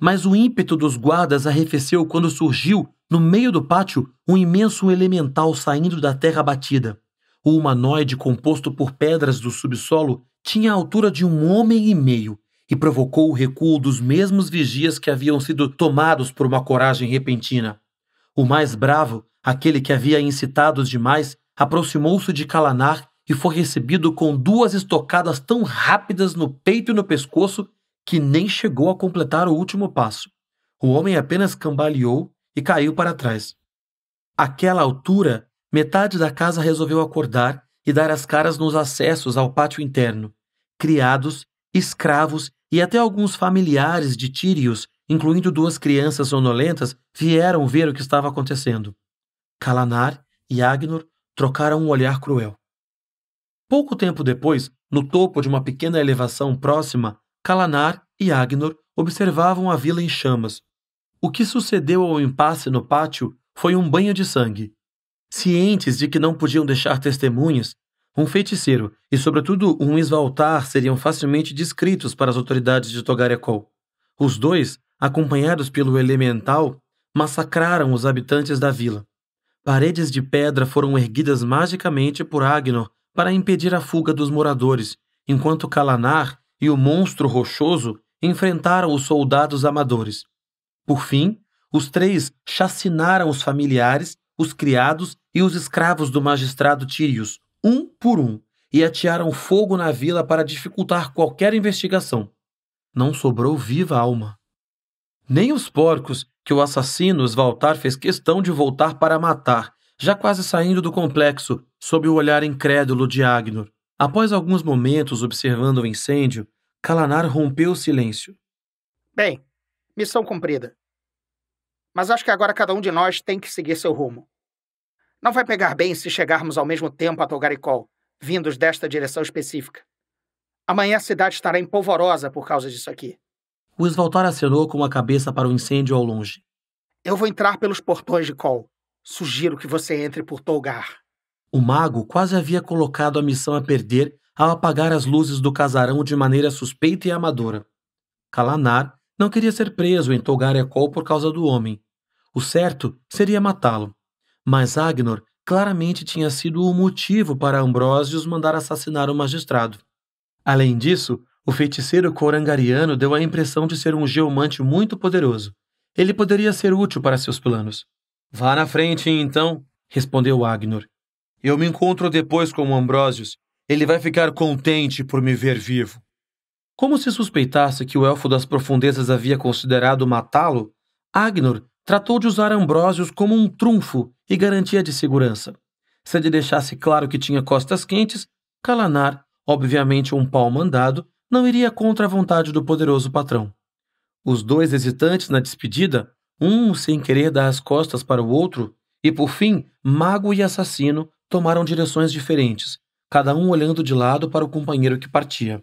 Mas o ímpeto dos guardas arrefeceu quando surgiu, no meio do pátio, um imenso elemental saindo da terra batida. O humanoide composto por pedras do subsolo tinha a altura de um homem e meio e provocou o recuo dos mesmos vigias que haviam sido tomados por uma coragem repentina. O mais bravo, aquele que havia incitado os demais, aproximou-se de Calanar e foi recebido com duas estocadas tão rápidas no peito e no pescoço que nem chegou a completar o último passo. O homem apenas cambaleou e caiu para trás. Àquela altura, metade da casa resolveu acordar e dar as caras nos acessos ao pátio interno. Criados, escravos e até alguns familiares de Tírios, incluindo duas crianças sonolentas, vieram ver o que estava acontecendo. Calanar e Agnor trocaram um olhar cruel. Pouco tempo depois, no topo de uma pequena elevação próxima, Calanar e Agnor observavam a vila em chamas. O que sucedeu ao impasse no pátio foi um banho de sangue. Cientes de que não podiam deixar testemunhas, um feiticeiro e, sobretudo, um esvaltar seriam facilmente descritos para as autoridades de Togarekol. Os dois, acompanhados pelo elemental, massacraram os habitantes da vila. Paredes de pedra foram erguidas magicamente por Agnor para impedir a fuga dos moradores, enquanto Kalanar e o monstro rochoso enfrentaram os soldados amadores. Por fim, os três chacinaram os familiares, os criados e os escravos do magistrado Tírios, um por um e atearam fogo na vila para dificultar qualquer investigação. Não sobrou viva alma. Nem os porcos, que o assassino Svaltar fez questão de voltar para matar, já quase saindo do complexo, sob o olhar incrédulo de Agnor. Após alguns momentos observando o incêndio, Kalanar rompeu o silêncio. Bem, missão cumprida. Mas acho que agora cada um de nós tem que seguir seu rumo. Não vai pegar bem se chegarmos ao mesmo tempo a Togaricol, vindos desta direção específica. Amanhã a cidade estará em polvorosa por causa disso aqui. O Esvaltar acenou com a cabeça para o incêndio ao longe. Eu vou entrar pelos portões de Col. Sugiro que você entre por Tolgar. O mago quase havia colocado a missão a perder ao apagar as luzes do casarão de maneira suspeita e amadora. Kalanar não queria ser preso em Tolgar Col por causa do homem. O certo seria matá-lo. Mas Agnor claramente tinha sido o motivo para Ambrósios mandar assassinar o magistrado. Além disso, o feiticeiro corangariano deu a impressão de ser um geomante muito poderoso. Ele poderia ser útil para seus planos. Vá na frente, então, respondeu Agnor. Eu me encontro depois com Ambrósios. Ele vai ficar contente por me ver vivo. Como se suspeitasse que o elfo das profundezas havia considerado matá-lo, Agnor tratou de usar Ambrósios como um trunfo e garantia de segurança. Se ele deixasse claro que tinha costas quentes, Calanar, obviamente um pau mandado, não iria contra a vontade do poderoso patrão. Os dois hesitantes na despedida, um sem querer dar as costas para o outro, e por fim, mago e assassino tomaram direções diferentes, cada um olhando de lado para o companheiro que partia.